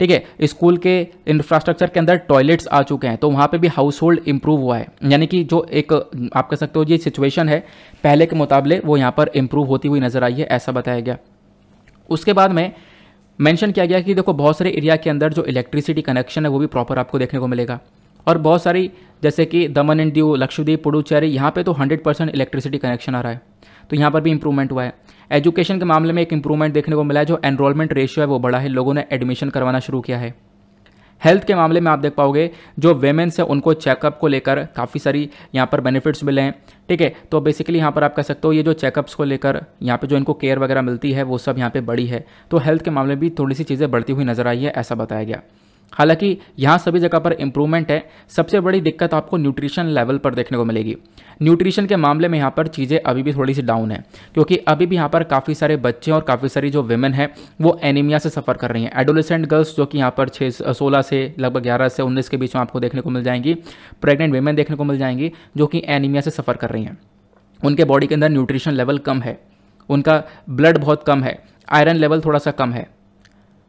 ठीक है स्कूल के इंफ्रास्ट्रक्चर के अंदर टॉयलेट्स आ चुके हैं तो वहाँ पे भी हाउस होल्ड इम्प्रूव हुआ है यानी कि जो एक आप कह सकते हो ये सिचुएशन है पहले के मुकाबले वो यहाँ पर इम्प्रूव होती हुई नज़र आई है ऐसा बताया गया उसके बाद में मेंशन किया गया कि देखो बहुत सारे एरिया के अंदर जो इलेक्ट्रिसिटी कनेक्शन है वो भी प्रॉपर आपको देखने को मिलेगा और बहुत सारी जैसे कि दमन एंड दीव लक्षद्वीप पुडुचेरी यहाँ पे तो 100 परसेंट इलेक्ट्रिसिटी कनेक्शन आ रहा है तो यहाँ पर भी इंप्रूवमेंट हुआ है एजुकेशन के मामले में एक इंप्रूवमेंट देखने को मिला है जो एनरोलमेंट रेशियो है वो बढ़ा है लोगों ने एडमिशन करवाना शुरू किया है हेल्थ के मामले में आप देख पाओगे जो वेमेन्स है उनको चेकअप को लेकर काफ़ी सारी यहाँ पर बेनिफिट्स मिले हैं ठीक है तो बेसिकली यहाँ पर आप कह सकते हो ये जो चेकअप्स को लेकर यहाँ पे जो इनको केयर वगैरह मिलती है वो सब यहाँ पे बड़ी है तो हेल्थ के मामले में भी थोड़ी सी चीज़ें बढ़ती हुई नजर आई है ऐसा बताया गया हालांकि यहाँ सभी जगह पर इम्प्रूवमेंट है सबसे बड़ी दिक्कत आपको न्यूट्रिशन लेवल पर देखने को मिलेगी न्यूट्रिशन के मामले में यहाँ पर चीज़ें अभी भी थोड़ी सी डाउन है क्योंकि अभी भी यहाँ पर काफ़ी सारे बच्चे और काफ़ी सारी जो वेमेन हैं वो एनीमिया से सफ़र कर रही हैं एडोलेसेंट गर्ल्स जो कि यहाँ पर छः सोलह से लगभग ग्यारह से उन्नीस के बीच में आपको देखने को मिल जाएंगी प्रेगनेंट वेमेन देखने को मिल जाएंगी जो कि एनीमिया से सफ़र कर रही हैं उनके बॉडी के अंदर न्यूट्रिशन लेवल कम है उनका ब्लड बहुत कम है आयरन लेवल थोड़ा सा कम है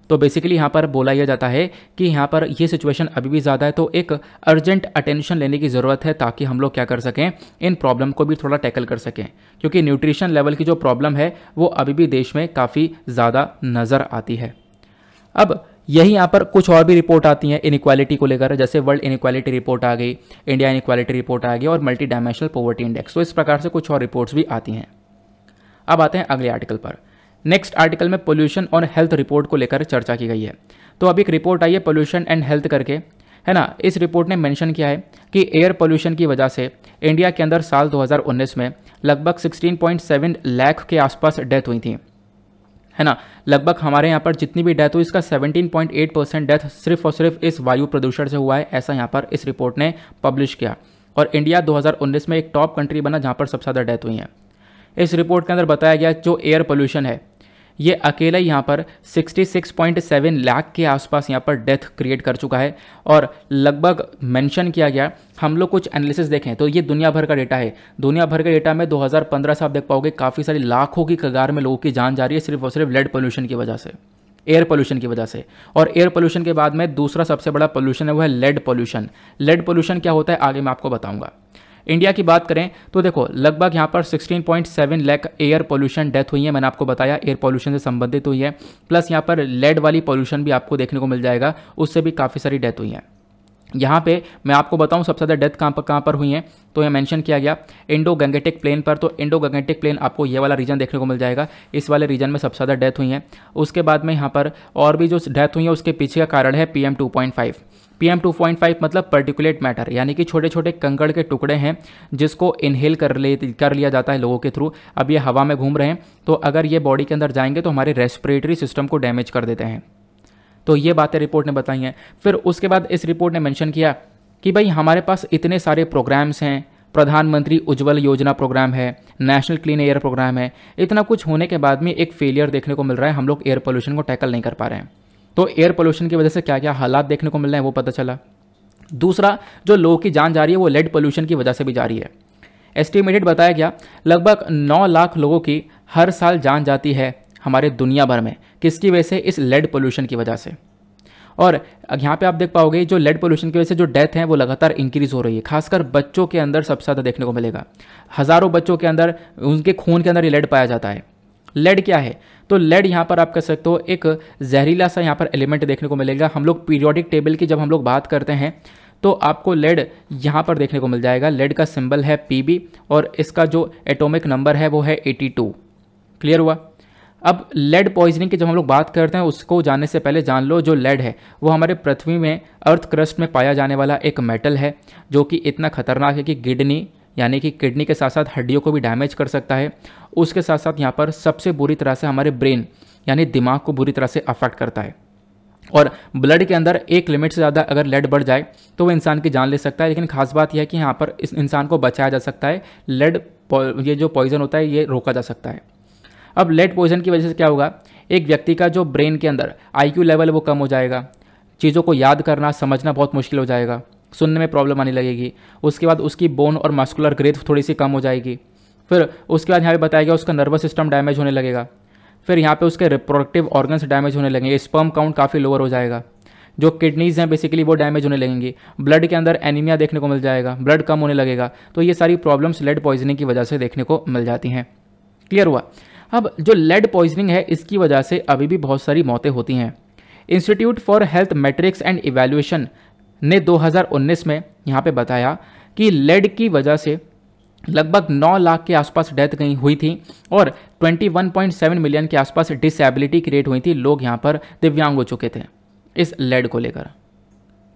तो बेसिकली यहाँ पर बोला यह जाता है कि यहाँ पर ये सिचुएशन अभी भी ज़्यादा है तो एक अर्जेंट अटेंशन लेने की ज़रूरत है ताकि हम लोग क्या कर सकें इन प्रॉब्लम को भी थोड़ा टैकल कर सकें क्योंकि न्यूट्रिशन लेवल की जो प्रॉब्लम है वो अभी भी देश में काफ़ी ज़्यादा नज़र आती है अब यही यहाँ पर कुछ और भी रिपोर्ट आती हैं इनक्वालिटी को लेकर जैसे वर्ल्ड इनक्वालिटी रिपोर्ट आ गई इंडिया इनक्वालिटी रिपोर्ट आ गई और मल्टी डायमेंशनल पॉवर्टी इंडेक्स तो इस प्रकार से कुछ और रिपोर्ट्स भी आती हैं अब आते हैं अगले आर्टिकल पर नेक्स्ट आर्टिकल में पोल्यूशन और हेल्थ रिपोर्ट को लेकर चर्चा की गई है तो अब एक रिपोर्ट आई है पोल्यूशन एंड हेल्थ करके है ना इस रिपोर्ट ने मेंशन किया है कि एयर पोल्यूशन की वजह से इंडिया के अंदर साल 2019 में लगभग 16.7 लाख के आसपास डेथ हुई थी है ना लगभग हमारे यहाँ पर जितनी भी डेथ हुई इसका 17.8 परसेंट डेथ सिर्फ और सिर्फ इस वायु प्रदूषण से हुआ है ऐसा यहाँ पर इस रिपोर्ट ने पब्लिश किया और इंडिया 2019 में एक टॉप कंट्री बना जहाँ पर सबसे ज़्यादा डेथ हुई हैं इस रिपोर्ट के अंदर बताया गया जो एयर पोल्यूशन है ये अकेला यहाँ पर 66.7 लाख के आसपास यहाँ पर डेथ क्रिएट कर चुका है और लगभग मेंशन किया गया हम लोग कुछ एनालिसिस देखें तो ये दुनिया भर का डेटा है दुनिया भर के डेटा में 2015 से आप देख पाओगे काफ़ी सारी लाखों की कगार में लोगों की जान जा रही है सिर्फ और सिर्फ लेड पोल्यूशन की वजह से एयर पोल्यूशन की वजह से और एयर पोल्यूशन के बाद में दूसरा सबसे बड़ा पोल्यूशन है वो है लेड पोल्यूशन लेड पोल्यूशन क्या होता है आगे मैं आपको बताऊंगा इंडिया की बात करें तो देखो लगभग यहाँ पर 16.7 लैक एयर पोल्यूशन डेथ हुई है मैंने आपको बताया एयर पोल्यूशन से संबंधित हुई है प्लस यहाँ पर लेड वाली पोल्यूशन भी आपको देखने को मिल जाएगा उससे भी काफ़ी सारी डेथ हुई है यहाँ पे मैं आपको बताऊँ सबसे ज़्यादा डेथ कहाँ पर कहाँ पर हुई हैं तो ये मेंशन किया गया इंडो गंगेटिक प्लेन पर तो इंडो गंगेटिक प्लेन आपको ये वाला रीजन देखने को मिल जाएगा इस वाले रीजन में सबसे ज़्यादा डेथ हुई हैं उसके बाद में यहाँ पर और भी जो डेथ हुई है उसके पीछे का कारण है P M two point five P M two point five मतलब पर्टिकुलेट मैटर यानी कि छोटे छोटे कंकड़ के टुकड़े हैं जिसको इनहेल कर ले कर लिया जाता है लोगों के थ्रू अब ये हवा में घूम रहे हैं तो अगर ये बॉडी के अंदर जाएंगे तो हमारे रेस्पिरेटरी सिस्टम को डैमेज कर देते हैं तो ये बातें रिपोर्ट ने बताई हैं फिर उसके बाद इस रिपोर्ट ने मैंशन किया कि भाई हमारे पास इतने सारे प्रोग्राम्स हैं प्रधानमंत्री उज्ज्वल योजना प्रोग्राम है नेशनल क्लीन एयर प्रोग्राम है इतना कुछ होने के बाद में एक फेलियर देखने को मिल रहा है हम लोग एयर पोल्यूशन को टैकल नहीं कर पा रहे हैं तो एयर पोल्यूशन की वजह से क्या क्या हालात देखने को मिल रहे हैं वो पता चला दूसरा जो लोगों की जान जा रही है वो लेड पोल्यूशन की वजह से भी जा रही है एस्टिमेटेड बताया गया लगभग नौ लाख लोगों की हर साल जान जाती है हमारे दुनिया भर में किसकी वजह से इस लेड पोल्यूशन की वजह से और यहाँ पे आप देख पाओगे जो लेड पोल्यूशन की वजह से जो डेथ है वो लगातार इंक्रीज हो रही है खासकर बच्चों के अंदर सबसे ज़्यादा देखने को मिलेगा हज़ारों बच्चों के अंदर उनके खून के अंदर ये लेड पाया जाता है लेड क्या है तो लेड यहाँ पर आप कह सकते हो एक जहरीला सा यहाँ पर एलिमेंट देखने को मिलेगा हम लोग पीरियोडिक टेबल की जब हम लोग बात करते हैं तो आपको लेड यहाँ पर देखने को मिल जाएगा लेड का सिंबल है पी और इसका जो एटोमिक नंबर है वो है एटी क्लियर हुआ अब लेड पॉइजनिंग की जब हम लोग बात करते हैं उसको जानने से पहले जान लो जो लेड है वो हमारे पृथ्वी में अर्थ क्रस्ट में पाया जाने वाला एक मेटल है जो कि इतना खतरनाक है कि किडनी यानी कि किडनी के साथ साथ हड्डियों को भी डैमेज कर सकता है उसके साथ साथ यहाँ पर सबसे बुरी तरह से हमारे ब्रेन यानी दिमाग को बुरी तरह से अफेक्ट करता है और ब्लड के अंदर एक लिमिट से ज़्यादा अगर लेड बढ़ जाए तो वो इंसान की जान ले सकता है लेकिन खास बात यह है कि यहाँ पर इस इंसान को बचाया जा सकता है लेड ये जो पॉइजन होता है ये रोका जा सकता है अब लेड पॉइजन की वजह से क्या होगा एक व्यक्ति का जो ब्रेन के अंदर क्यू लेवल वो कम हो जाएगा चीज़ों को याद करना समझना बहुत मुश्किल हो जाएगा सुनने में प्रॉब्लम आने लगेगी उसके बाद उसकी बोन और मस्कुलर ग्रेथ थोड़ी सी कम हो जाएगी फिर उसके बाद यहाँ पे बताया गया उसका नर्वस सिस्टम डैमेज होने लगेगा फिर यहाँ पे उसके रिप्रोडक्टिव ऑर्गन्स डैमेज होने लगेंगे स्पर्म काउंट काफ़ी लोअर हो जाएगा जो किडनीज हैं बेसिकली वो डैमेज होने लगेंगी ब्लड के अंदर एनीमिया देखने को मिल जाएगा ब्लड कम होने लगेगा तो ये सारी प्रॉब्लम्स लेड पॉइजनिंग की वजह से देखने को मिल जाती हैं क्लियर हुआ अब जो लेड पॉइजनिंग है इसकी वजह से अभी भी बहुत सारी मौतें होती हैं institute for health metrics and evaluation ने 2019 में यहाँ पे बताया कि लेड की वजह से लगभग 9 लाख के आसपास डेथ गई हुई थी और 21.7 मिलियन के आसपास डिसेबिलिटी क्रिएट हुई थी लोग यहाँ पर दिव्यांग हो चुके थे इस लेड को लेकर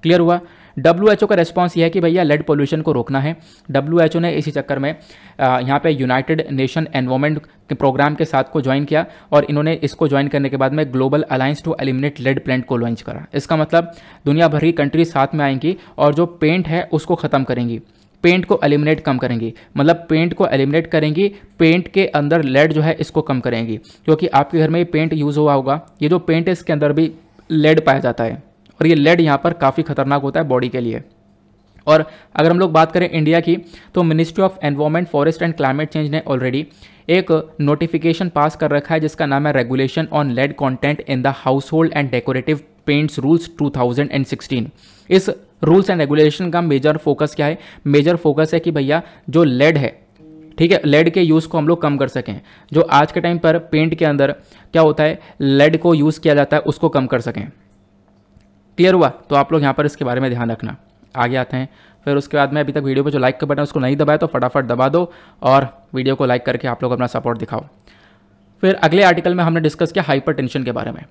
क्लियर हुआ डब्ल्यू का रिस्पॉन्स यह है कि भैया लेड पोल्यूशन को रोकना है डब्ल्यू ने इसी चक्कर में यहाँ पे यूनाइटेड नेशन एनवायरमेंट प्रोग्राम के साथ को ज्वाइन किया और इन्होंने इसको ज्वाइन करने के बाद में global alliance to eliminate lead plant को लॉन्च करा इसका मतलब दुनिया भर की कंट्री साथ में आएंगी और जो पेंट है उसको ख़त्म करेंगी पेंट को एलिमिनेट कम करेंगी मतलब पेंट को एलिमिनेट करेंगी पेंट के अंदर लेड जो है इसको कम करेंगी क्योंकि आपके घर में ये पेंट यूज़ हुआ होगा ये जो पेंट है इसके अंदर भी लेड पाया जाता है और ये लेड यहाँ पर काफ़ी खतरनाक होता है बॉडी के लिए और अगर हम लोग बात करें इंडिया की तो ministry of environment forest and climate change ने ऑलरेडी एक नोटिफिकेशन पास कर रखा है जिसका नाम है regulation on lead content in the household and decorative paints rules 2016 इस रूल्स एंड रेगुलेशन का मेजर फोकस क्या है मेजर फोकस है कि भैया जो लेड है ठीक है लेड के यूज़ को हम लोग कम कर सकें जो आज के टाइम पर पेंट के अंदर क्या होता है लेड को यूज़ किया जाता है उसको कम कर सकें क्लियर हुआ तो आप लोग यहाँ पर इसके बारे में ध्यान रखना आगे आते हैं फिर उसके बाद में अभी तक वीडियो पर जो लाइक का बटन उसको नहीं दबाया तो फटाफट दबा दो और वीडियो को लाइक करके आप लोग अपना सपोर्ट दिखाओ फिर अगले आर्टिकल में हमने डिस्कस किया हाइपर के बारे में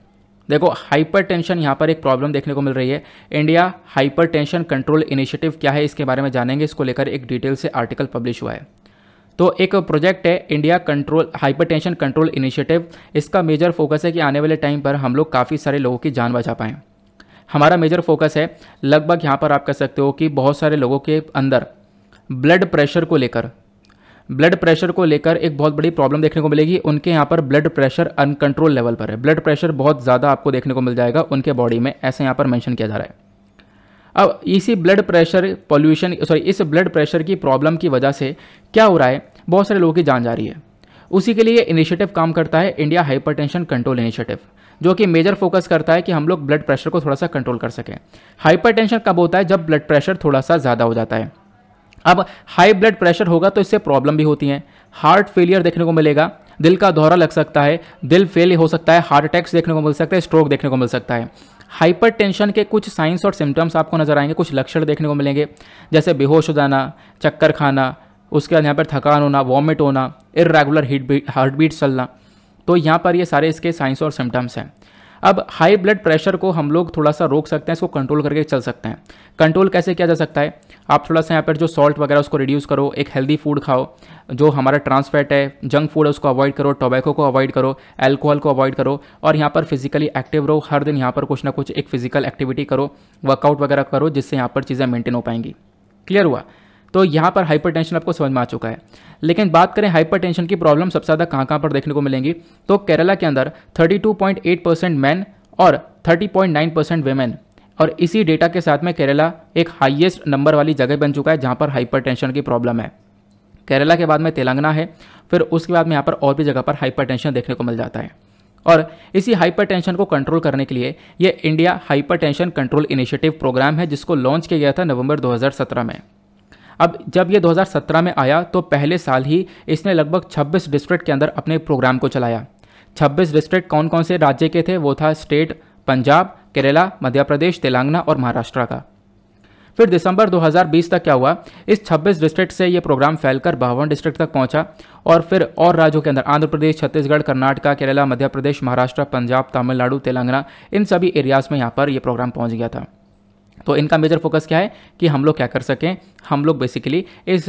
देखो हाइपर टेंशन यहाँ पर एक प्रॉब्लम देखने को मिल रही है India hypertension control initiative क्या है इसके बारे में जानेंगे इसको लेकर एक डिटेल से आर्टिकल पब्लिश हुआ है तो एक प्रोजेक्ट है India control hypertension control initiative इसका मेजर फोकस है कि आने वाले टाइम पर हम लोग काफ़ी सारे लोगों की जान बचा पाएँ हमारा मेजर फोकस है लगभग यहाँ पर आप कह सकते हो कि बहुत सारे लोगों के अंदर ब्लड प्रेशर को लेकर ब्लड प्रेशर को लेकर एक बहुत बड़ी प्रॉब्लम देखने को मिलेगी उनके यहाँ पर ब्लड प्रेशर अनकंट्रोल लेवल पर है ब्लड प्रेशर बहुत ज़्यादा आपको देखने को मिल जाएगा उनके बॉडी में ऐसे यहाँ पर मैंशन किया जा रहा है अब इसी ब्लड प्रेशर पॉल्यूशन सॉरी इस ब्लड प्रेशर की प्रॉब्लम की वजह से क्या हो रहा है बहुत सारे लोगों की जान जा रही है उसी के लिए इनिशिएटिव काम करता है इंडिया हाइपरटेंशन कंट्रोल इनिशिएटिव जो कि मेजर फोकस करता है कि हम लोग ब्लड प्रेशर को थोड़ा सा कंट्रोल कर सकें हाइपर कब होता है जब ब्लड प्रेशर थोड़ा सा ज़्यादा हो जाता है अब हाई ब्लड प्रेशर होगा तो इससे प्रॉब्लम भी होती हैं हार्ट फेलियर देखने को मिलेगा दिल का दौरा लग सकता है दिल फेल हो सकता है हार्ट अटैक्स देखने को मिल सकता है स्ट्रोक देखने को मिल सकता है हाइपरटेंशन के कुछ साइंस और सिम्टम्स आपको नजर आएंगे कुछ लक्षण देखने को मिलेंगे जैसे बेहोश हो जाना चक्कर खाना उसके बाद यहाँ पर थकान होना वॉमिट होना irregular heat beat heartbeat चलना तो यहाँ पर ये सारे इसके साइंस और सिम्टम्स हैं अब हाई ब्लड प्रेशर को हम लोग थोड़ा सा रोक सकते हैं इसको कंट्रोल करके चल सकते हैं कंट्रोल कैसे किया जा सकता है आप थोड़ा सा यहाँ पर जो सॉल्ट वगैरह उसको रिड्यूस करो एक हेल्दी फूड खाओ जो हमारा ट्रांसफैट है जंक फूड है उसको अवॉइड करो टोबैको को अवॉइड करो एल्कोहल को अवॉइड करो और यहाँ पर फिजिकली एक्टिव रहो हर दिन यहाँ पर कुछ ना कुछ एक फिजिकल एक्टिविटी करो वर्कआउट वगैरह करो जिससे यहाँ पर चीज़ें मेंटेन हो पाएंगी क्लियर हुआ तो यहाँ पर हाइपरटेंशन आपको समझ में आ चुका है लेकिन बात करें हाइपरटेंशन की प्रॉब्लम सबसे ज़्यादा कहाँ कहाँ पर देखने को मिलेंगी तो केरला के अंदर 32.8 परसेंट मैन और 30.9 परसेंट वेमेन और इसी डेटा के साथ में केरला एक हाईएस्ट नंबर वाली जगह बन चुका है जहाँ पर हाइपरटेंशन की प्रॉब्लम है केरला के बाद में तेलंगाना है फिर उसके बाद में यहाँ पर और भी जगह पर हाइपरटेंशन देखने को मिल जाता है और इसी हाइपरटेंशन को कंट्रोल करने के लिए यह India hypertension control initiative programme है जिसको लॉन्च किया गया था नवंबर 2017 में अब जब ये 2017 में आया तो पहले साल ही इसने लगभग 26 डिस्ट्रिक्ट के अंदर अपने प्रोग्राम को चलाया 26 डिस्ट्रिक्ट कौन कौन से राज्य के थे वो था स्टेट पंजाब केरला मध्य प्रदेश तेलंगाना और महाराष्ट्र का फिर दिसंबर 2020 तक क्या हुआ इस 26 डिस्ट्रिक्ट से ये प्रोग्राम फैलकर बावन डिस्ट्रिक्ट तक पहुंचा और फिर और राज्यों के अंदर आंध्र प्रदेश छत्तीसगढ़ कर्नाटका केरला मध्य प्रदेश महाराष्ट्र पंजाब तमिलनाडु तेलंगाना इन सभी एरियाज में यहाँ पर यह प्रोग्राम पहुँच गया था तो इनका मेजर फोकस क्या है कि हम लोग क्या कर सकें हम लोग बेसिकली इस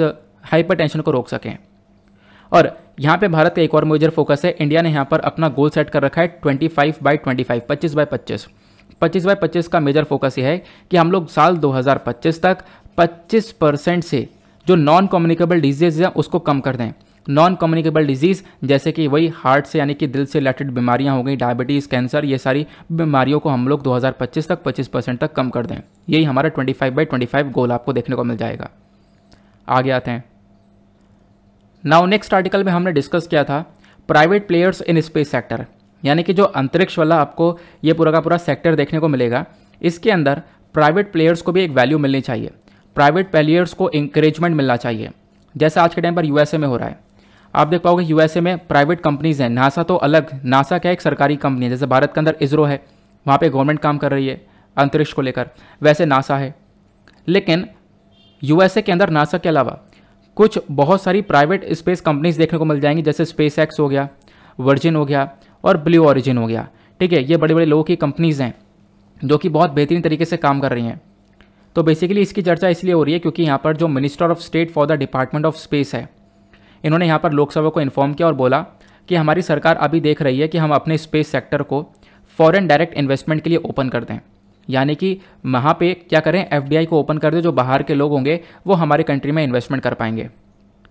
हाइपरटेंशन को रोक सकें और यहाँ पे भारत का एक और मेजर फोकस है इंडिया ने यहाँ पर अपना गोल सेट कर रखा है 25 ट्वेंटी फाइव पच्चीस बाय पच्चीस पच्चीस बाय पच्चीस का मेजर फोकस ये है कि हम लोग साल 2025 तक 25 परसेंट से जो नॉन कम्युनिकेबल डिजीज हैं उसको कम कर दें नॉन कम्युनिकेबल डिजीज़ जैसे कि वही हार्ट से यानी कि दिल से रिलेटेड बीमारियां हो गई डायबिटीज़ कैंसर ये सारी बीमारियों को हम लोग 2025 तक 25 परसेंट तक कम कर दें यही हमारा 25 बाई 25 गोल आपको देखने को मिल जाएगा आगे आते हैं नाउ नेक्स्ट आर्टिकल में हमने डिस्कस किया था private players in space sector यानी कि जो अंतरिक्ष वाला आपको ये पूरा का पूरा सेक्टर देखने को मिलेगा इसके अंदर प्राइवेट प्लेयर्स को भी एक वैल्यू मिलनी चाहिए प्राइवेट प्लेयर्स को इंकरेजमेंट मिलना चाहिए जैसे आज के टाइम पर यूएसए में हो रहा है आप देख पाओगे यूएसए में प्राइवेट कंपनीज हैं नासा तो अलग नासा क्या एक सरकारी कंपनी है जैसे भारत के अंदर इसरो है वहाँ पे गवर्नमेंट काम कर रही है अंतरिक्ष को लेकर वैसे नासा है लेकिन यूएसए के अंदर नासा के अलावा कुछ बहुत सारी प्राइवेट स्पेस कंपनीज देखने को मिल जाएंगी जैसे स्पेस हो गया वर्जिन हो गया और ब्लू ऑरिजिन हो गया ठीक है ये बड़े बड़े लोगों की कंपनीज़ हैं जो कि बहुत बेहतरीन तरीके से काम कर रही हैं तो बेसिकली इसकी चर्चा इसलिए हो रही है क्योंकि यहाँ पर जो minister of state for the department of space है इन्होंने यहाँ पर लोकसभा को इन्फॉर्म किया और बोला कि हमारी सरकार अभी देख रही है कि हम अपने स्पेस सेक्टर को फॉरेन डायरेक्ट इन्वेस्टमेंट के लिए ओपन कर दें यानी कि वहाँ पे क्या करें एफ को ओपन कर दें जो बाहर के लोग होंगे वो हमारे कंट्री में इन्वेस्टमेंट कर पाएंगे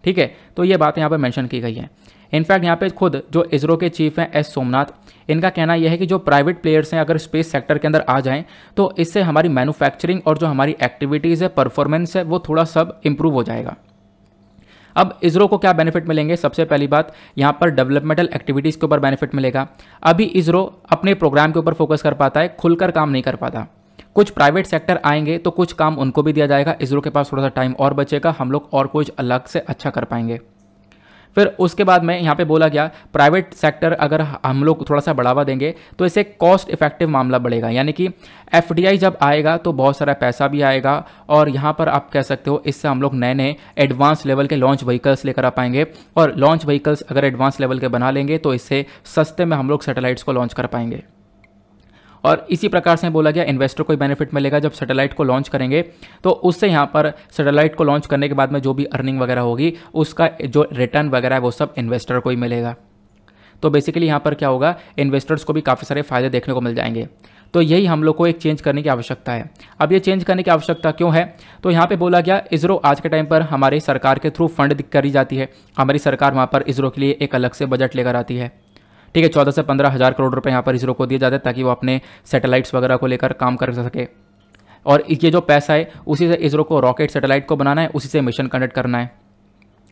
ठीक है तो ये बात यहाँ पर मैंशन की गई है इनफैक्ट यहाँ पे खुद जो इसरो के चीफ हैं एस सोमनाथ इनका कहना यह है कि जो प्राइवेट प्लेयर्स हैं अगर स्पेस सेक्टर के अंदर आ जाएं तो इससे हमारी मैन्युफैक्चरिंग और जो हमारी एक्टिविटीज़ है परफॉर्मेंस है वो थोड़ा सब इम्प्रूव हो जाएगा अब इसरो को क्या बेनिफिट मिलेंगे सबसे पहली बात यहाँ पर डेवलपमेंटल एक्टिविटीज़ के ऊपर बेनिफिट मिलेगा अभी इसरो अपने प्रोग्राम के ऊपर फोकस कर पाता है खुलकर काम नहीं कर पाता कुछ प्राइवेट सेक्टर आएंगे तो कुछ काम उनको भी दिया जाएगा इसरो के पास थोड़ा सा टाइम और बचेगा हम लोग और कुछ अलग से अच्छा कर पाएंगे फिर उसके बाद में यहाँ पे बोला गया प्राइवेट सेक्टर अगर हम लोग थोड़ा सा बढ़ावा देंगे तो इसे कॉस्ट इफेक्टिव मामला बढ़ेगा यानी कि एफ जब आएगा तो बहुत सारा पैसा भी आएगा और यहाँ पर आप कह सकते हो इससे हम लोग नए नए एडवांस लेवल के लॉन्च व्हीकल्स लेकर आ पाएंगे और लॉन्च व्हीकल्स अगर एडवांस लेवल के बना लेंगे तो इससे सस्ते में हम लोग सेटेलाइट्स को लॉन्च कर पाएंगे और इसी प्रकार से बोला गया इन्वेस्टर को बेनिफिट मिलेगा जब सैटेलाइट को लॉन्च करेंगे तो उससे यहाँ पर सैटेलाइट को लॉन्च करने के बाद में जो भी अर्निंग वगैरह होगी उसका जो रिटर्न वगैरह है वो सब इन्वेस्टर को ही मिलेगा तो बेसिकली यहाँ पर क्या होगा इन्वेस्टर्स को भी काफ़ी सारे फायदे देखने को मिल जाएंगे तो यही हम लोग को एक चेंज करने की आवश्यकता है अब ये चेंज करने की आवश्यकता क्यों है तो यहाँ पे बोला गया इसरो आज के टाइम पर हमारी सरकार के थ्रू फंड करी जाती है हमारी सरकार वहाँ पर इसरो के लिए एक अलग से बजट लेकर आती है ठीक है चौदह से पंद्रह हज़ार करोड़ रुपए यहाँ पर इसरो को दिया जाता है ताकि वो अपने सैटेलाइट्स वगैरह को लेकर काम कर सके और ये जो पैसा है उसी से इसरो को रॉकेट सेटेलाइट को बनाना है उसी से मिशन कंडक्ट करना है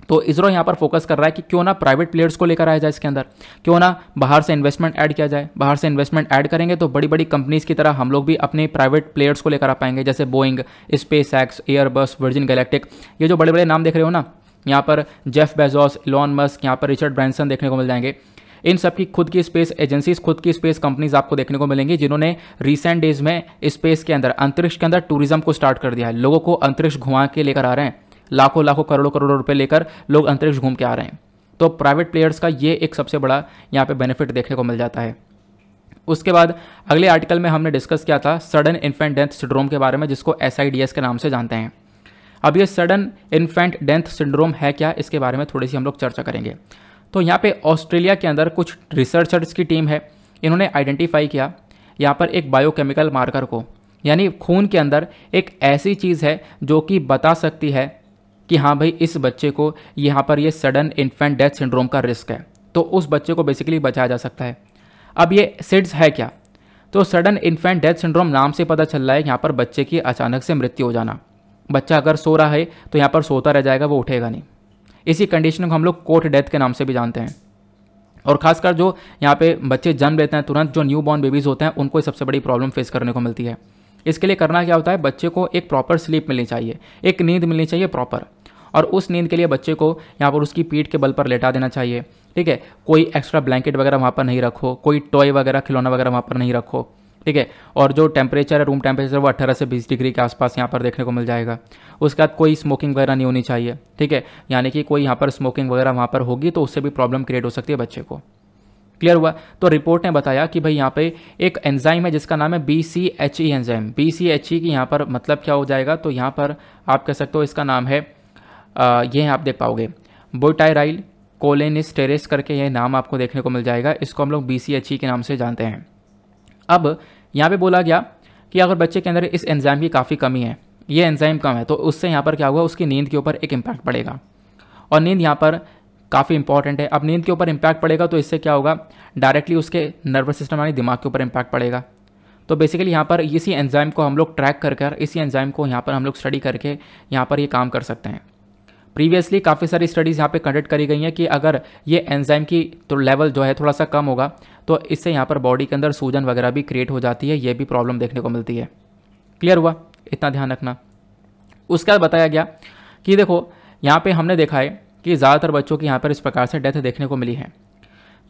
तो इसरो यहाँ पर फोकस कर रहा है कि क्यों ना प्राइवेट प्लेयर्स को लेकर आया जाए इसके अंदर क्यों ना बाहर से इन्वेस्टमेंट ऐड किया जाए बाहर से इन्वेस्टमेंट ऐड करेंगे तो बड़ी बड़ी कंपनीज की तरह हम लोग भी अपने प्राइवेट प्लेयर्स को लेकर आ पाएंगे जैसे Boeing space X Airbus Virgin Galactic ये जो बड़े बड़े नाम देख रहे हो ना यहाँ पर जेफ बेजोस इलॉन मस्क यहाँ पर रिचर्ड ब्रांसन देखने को मिल जाएंगे इन सबकी खुद की स्पेस एजेंसीज खुद की स्पेस कंपनीज आपको देखने को मिलेंगी जिन्होंने रिसेंट डेज में स्पेस के अंदर अंतरिक्ष के अंदर टूरिज्म को स्टार्ट कर दिया है लोगों को अंतरिक्ष घुमा के लेकर आ रहे हैं लाखों लाखों करोड़ों करोड़ों रुपए लेकर लोग अंतरिक्ष घूम के आ रहे हैं तो प्राइवेट प्लेयर्स का ये एक सबसे बड़ा यहाँ पे बेनिफिट देखने को मिल जाता है उसके बाद अगले आर्टिकल में हमने डिस्कस किया था सडन इन्फेंट डेथ सिंड्रोम के बारे में जिसको एस के नाम से जानते हैं अब ये सडन इन्फेंट डेथ सिंड्रोम है क्या इसके बारे में थोड़ी सी हम लोग चर्चा करेंगे तो यहाँ पे ऑस्ट्रेलिया के अंदर कुछ रिसर्चर्स की टीम है इन्होंने आइडेंटिफाई किया यहाँ पर एक बायोकेमिकल मार्कर को यानी खून के अंदर एक ऐसी चीज़ है जो कि बता सकती है कि हाँ भाई इस बच्चे को यहाँ पर ये सडन इन्फेंट डेथ सिंड्रोम का रिस्क है तो उस बच्चे को बेसिकली बचाया जा सकता है अब ये सिड्स है क्या तो सडन इन्फेंट डेथ सिंड्रोम नाम से पता चल रहा है यहाँ पर बच्चे की अचानक से मृत्यु हो जाना बच्चा अगर सो रहा है तो यहाँ पर सोता रह जाएगा वो उठेगा नहीं इसी कंडीशन को हम लोग कोर्ट डेथ के नाम से भी जानते हैं और खासकर जो यहाँ पे बच्चे जन्म लेते हैं तुरंत जो न्यू बॉर्न बेबीज़ होते हैं उनको सबसे बड़ी प्रॉब्लम फेस करने को मिलती है इसके लिए करना क्या होता है बच्चे को एक प्रॉपर स्लीप मिलनी चाहिए एक नींद मिलनी चाहिए प्रॉपर और उस नींद के लिए बच्चे को यहाँ पर उसकी पीठ के बल पर लेटा देना चाहिए ठीक है कोई एक्स्ट्रा ब्लैंकेट वगैरह वहाँ पर नहीं रखो कोई टॉय वगैरह खिलौना वगैरह वहाँ पर नहीं रखो ठीक है और जो टेम्परेचर है रूम टेम्परेचर वो 18 से 20 डिग्री के आसपास यहाँ पर देखने को मिल जाएगा उसके बाद कोई स्मोकिंग वगैरह नहीं होनी चाहिए ठीक है यानी कि कोई यहाँ पर स्मोकिंग वगैरह वहाँ पर होगी तो उससे भी प्रॉब्लम क्रिएट हो सकती है बच्चे को क्लियर हुआ तो रिपोर्ट ने बताया कि भाई यहाँ पे एक एंजाइम है जिसका नाम है B C H E enzyme B C H E की यहाँ पर मतलब क्या हो जाएगा तो यहाँ पर आप कह सकते हो इसका नाम है आ, ये आप देख पाओगे बोटाइराइल कोलेनिस टेरेस करके ये नाम आपको देखने को मिल जाएगा इसको हम लोग बी सी एच ई के नाम से जानते हैं अब यहाँ पे बोला गया कि अगर बच्चे के अंदर इस एंजाइम की काफ़ी कमी है ये एंजाइम कम है तो उससे यहाँ पर क्या होगा उसकी नींद के ऊपर एक इम्पैक्ट पड़ेगा और नींद यहाँ पर काफ़ी इंपॉर्टेंट है अब नींद के ऊपर इम्पैक्ट पड़ेगा तो इससे क्या होगा डायरेक्टली उसके नर्वस सिस्टम यानी दिमाग के ऊपर इम्पैक्ट पड़ेगा तो बेसिकली यहाँ पर इसी एंजाइम को हम लोग ट्रैक कर कर इसी एंजाइम को यहाँ पर हम लोग स्टडी करके यहाँ पर ये काम कर सकते हैं प्रीवियसली काफ़ी सारी स्टडीज़ यहाँ पे कंडक्ट करी गई हैं कि अगर ये एंजाइम की तो लेवल जो है थोड़ा सा कम होगा तो इससे यहाँ पर बॉडी के अंदर सूजन वगैरह भी क्रिएट हो जाती है ये भी प्रॉब्लम देखने को मिलती है क्लियर हुआ इतना ध्यान रखना उसके बाद बताया गया कि देखो यहाँ पर हमने देखा है कि ज़्यादातर बच्चों की यहाँ पर इस प्रकार से डेथ देखने को मिली है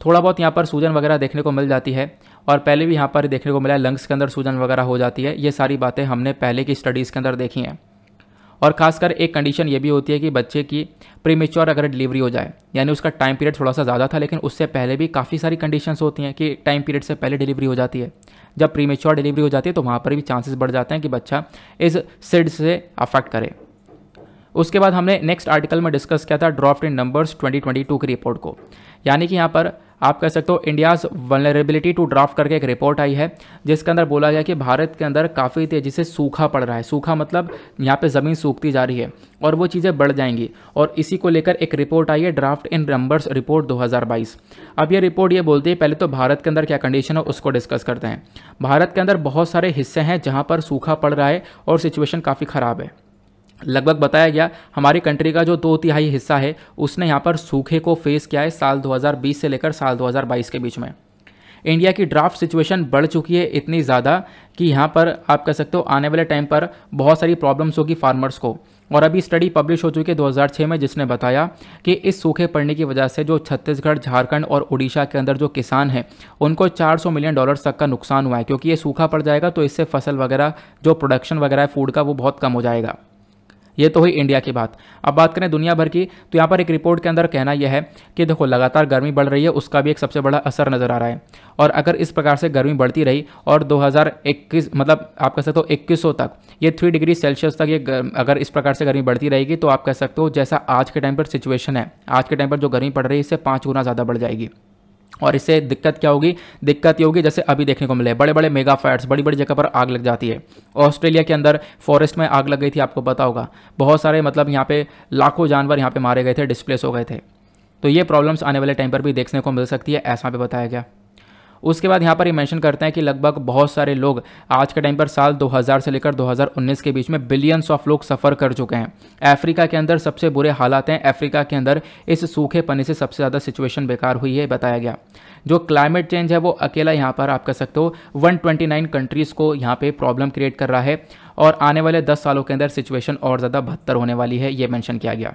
थोड़ा बहुत यहाँ पर सूजन वगैरह देखने को मिल जाती है और पहले भी यहाँ पर देखने को मिला है लंग्स के अंदर सूजन वगैरह हो जाती है ये सारी बातें हमने पहले की स्टडीज़ के अंदर देखी हैं और खासकर एक कंडीशन ये भी होती है कि बच्चे की प्रीमेच्योर अगर डिलीवरी हो जाए यानी उसका टाइम पीरियड थोड़ा सा ज़्यादा था लेकिन उससे पहले भी काफ़ी सारी कंडीशंस होती हैं कि टाइम पीरियड से पहले डिलीवरी हो जाती है जब प्रीमेच्योर डिलीवरी हो जाती है तो वहाँ पर भी चांसेस बढ़ जाते हैं कि बच्चा इस सिड से अफेक्ट करे उसके बाद हमने नेक्स्ट आर्टिकल में डिस्कस किया था ड्रॉफ्ट इन नंबर्स 2022 की रिपोर्ट को यानी कि यहाँ पर आप कह सकते हो इंडियाज वनरेबिलिटी टू ड्राफ्ट करके एक रिपोर्ट आई है जिसके अंदर बोला गया कि भारत के अंदर काफ़ी तेज़ी से सूखा पड़ रहा है सूखा मतलब यहाँ पे ज़मीन सूखती जा रही है और वो चीज़ें बढ़ जाएंगी और इसी को लेकर एक रिपोर्ट आई है ड्राफ्ट इन नंबर्स रिपोर्ट 2022 अब ये रिपोर्ट ये बोलती है पहले तो भारत के अंदर क्या कंडीशन है उसको डिस्कस करते हैं भारत के अंदर बहुत सारे हिस्से हैं जहाँ पर सूखा पड़ रहा है और सिचुएशन काफ़ी ख़राब है लगभग बताया गया हमारी कंट्री का जो दो तिहाई हिस्सा है उसने यहाँ पर सूखे को फेस किया है साल 2020 से लेकर साल 2022 के बीच में इंडिया की ड्राफ्ट सिचुएशन बढ़ चुकी है इतनी ज़्यादा कि यहाँ पर आप कह सकते हो आने वाले टाइम पर बहुत सारी प्रॉब्लम्स होगी फार्मर्स को और अभी स्टडी पब्लिश हो चुकी है 2006 में जिसने बताया कि इस सूखे पड़ने की वजह से जो छत्तीसगढ़ झारखंड और उड़ीसा के अंदर जो किसान हैं उनको 400 मिलियन डॉलर्स तक का नुकसान हुआ है क्योंकि ये सूखा पड़ जाएगा तो इससे फसल वगैरह जो प्रोडक्शन वगैरह है फूड का वो बहुत कम हो जाएगा ये तो हुई इंडिया की बात अब बात करें दुनिया भर की तो यहाँ पर एक रिपोर्ट के अंदर कहना यह है कि देखो लगातार गर्मी बढ़ रही है उसका भी एक सबसे बड़ा असर नज़र आ रहा है और अगर इस प्रकार से गर्मी बढ़ती रही और 2021 मतलब आप कह सकते हो इक्कीस तक ये थ्री डिग्री सेल्सियस तक ये अगर इस प्रकार से गर्मी बढ़ती रहेगी तो आप कह सकते हो जैसा आज के टाइम पर सिचुएशन है आज के टाइम पर जो गर्मी पड़ रही है इससे पाँच गुना ज़्यादा बढ़ जाएगी और इससे दिक्कत क्या होगी दिक्कत ये होगी जैसे अभी देखने को मिले बड़े बड़े मेगा फायर्स बड़ी बड़ी जगह पर आग लग जाती है ऑस्ट्रेलिया के अंदर फॉरेस्ट में आग लग गई थी आपको पता होगा बहुत सारे मतलब यहाँ पे लाखों जानवर यहाँ पे मारे गए थे डिस्प्लेस हो गए थे तो ये प्रॉब्लम्स आने वाले टाइम पर भी देखने को मिल सकती है ऐसा भी बताया गया उसके बाद यहाँ पर ये मेंशन करते हैं कि लगभग बहुत सारे लोग आज के टाइम पर साल 2000 से लेकर 2019 के बीच में बिलियंस ऑफ लोग सफ़र कर चुके हैं अफ्रीका के अंदर सबसे बुरे हालात हैं अफ्रीका के अंदर इस सूखे पने से सबसे ज़्यादा सिचुएशन बेकार हुई है बताया गया जो क्लाइमेट चेंज है वो अकेला यहाँ पर आप कह सकते हो वन कंट्रीज़ को यहाँ पर प्रॉब्लम क्रिएट कर रहा है और आने वाले दस सालों के अंदर सिचुएशन और ज़्यादा बदतर होने वाली है ये मैंशन किया गया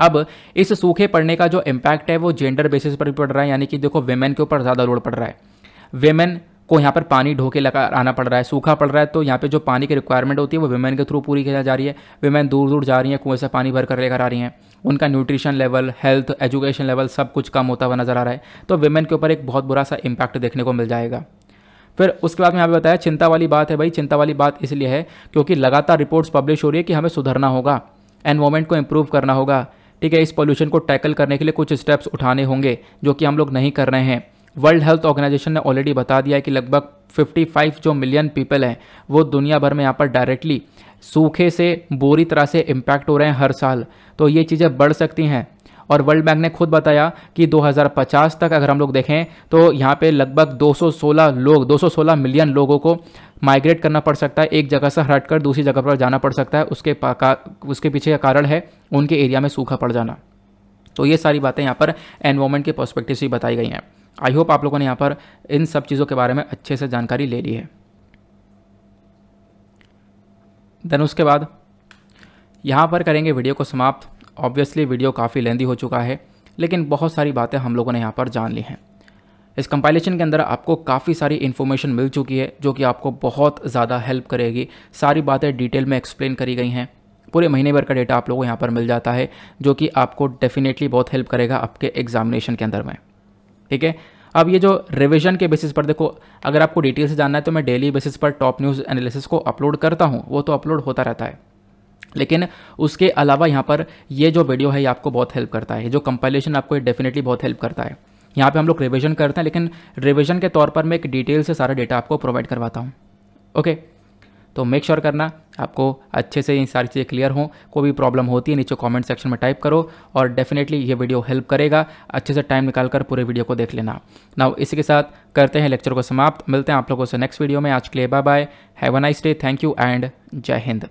अब इस सूखे पड़ने का जो इम्पैक्ट है वो जेंडर बेसिस पर भी पड़ रहा है यानी कि देखो वेमेन के ऊपर ज़्यादा लोड पड़ रहा है वेमेन को यहाँ पर पानी ढो के लगा आना पड़ रहा है सूखा पड़ रहा है तो यहाँ पे जो पानी की रिक्वायरमेंट होती है वो वेमेन के थ्रू पूरी किया जा रही है वेमेन दूर दूर जा रही हैं कुएं से पानी भर कर लेकर आ रही हैं उनका nutrition level health education level सब कुछ कम होता हुआ नज़र आ रहा है तो वेमेन के ऊपर एक बहुत बुरा सा इम्पैक्ट देखने को मिल जाएगा फिर उसके बाद में यहाँ पे बताया चिंता वाली बात है भाई चिंता वाली बात इसलिए है क्योंकि लगातार रिपोर्ट्स पब्लिश हो रही है कि हमें सुधरना होगा एनवायरमेंट को इम्प्रूव करना होगा ठीक है इस पॉल्यूशन को टैकल करने के लिए कुछ स्टेप्स उठाने होंगे जो कि हम लोग नहीं कर रहे हैं वर्ल्ड हेल्थ ऑर्गेनाइजेशन ने ऑलरेडी बता दिया है कि लगभग 55 जो मिलियन पीपल हैं वो दुनिया भर में यहाँ पर डायरेक्टली सूखे से बुरी तरह से इम्पैक्ट हो रहे हैं हर साल तो ये चीज़ें बढ़ सकती हैं और वर्ल्ड बैंक ने खुद बताया कि 2050 तक अगर हम लोग देखें तो यहाँ पे लगभग 216 लोग 216 मिलियन लोगों को माइग्रेट करना पड़ सकता है एक जगह से हटकर दूसरी जगह पर जाना पड़ सकता है उसके उसके पीछे का कारण है उनके एरिया में सूखा पड़ जाना तो ये सारी बातें यहाँ पर एनवायरमेंट के पर्स्पेक्टिव से बताई गई हैं आई होप आप लोगों ने यहाँ पर इन सब चीज़ों के बारे में अच्छे से जानकारी ले ली है देन उसके बाद यहाँ पर करेंगे वीडियो को समाप्त ऑब्वियसली वीडियो काफ़ी लेंदी हो चुका है लेकिन बहुत सारी बातें हम लोगों ने यहाँ पर जान ली हैं इस कंपाइलेशन के अंदर आपको काफ़ी सारी इन्फॉर्मेशन मिल चुकी है जो कि आपको बहुत ज़्यादा हेल्प करेगी सारी बातें डिटेल में एक्सप्लेन करी गई हैं पूरे महीने भर का डेटा आप लोगों को यहाँ पर मिल जाता है जो कि आपको डेफिनेटली बहुत हेल्प करेगा आपके एग्जामिनेशन के अंदर में ठीक है अब ये जो रिविजन के बेसिस पर देखो अगर आपको डिटेल से जानना है तो मैं डेली बेसिस पर टॉप न्यूज़ एनालिसिस को अपलोड करता हूँ वो तो अपलोड होता रहता है लेकिन उसके अलावा यहाँ पर ये जो वीडियो है ये आपको बहुत हेल्प करता है जो कंपाइलेशन आपको डेफिनेटली बहुत हेल्प करता है यहाँ पे हम लोग रिविजन करते हैं लेकिन रिविजन के तौर पर मैं एक डिटेल से सारा डेटा आपको प्रोवाइड करवाता हूँ ओके तो मेक श्योर sure करना आपको अच्छे से ये सारी चीज़ें क्लियर हों कोई भी प्रॉब्लम होती है नीचे कमेंट सेक्शन में टाइप करो और डेफिनेटली ये वीडियो हेल्प करेगा अच्छे से टाइम निकाल कर पूरे वीडियो को देख लेना नाउ इसी के साथ करते हैं लेक्चर को समाप्त मिलते हैं आप लोगों से नेक्स्ट वीडियो में आज के लिए bye bye have a nice day thank you and जय हिंद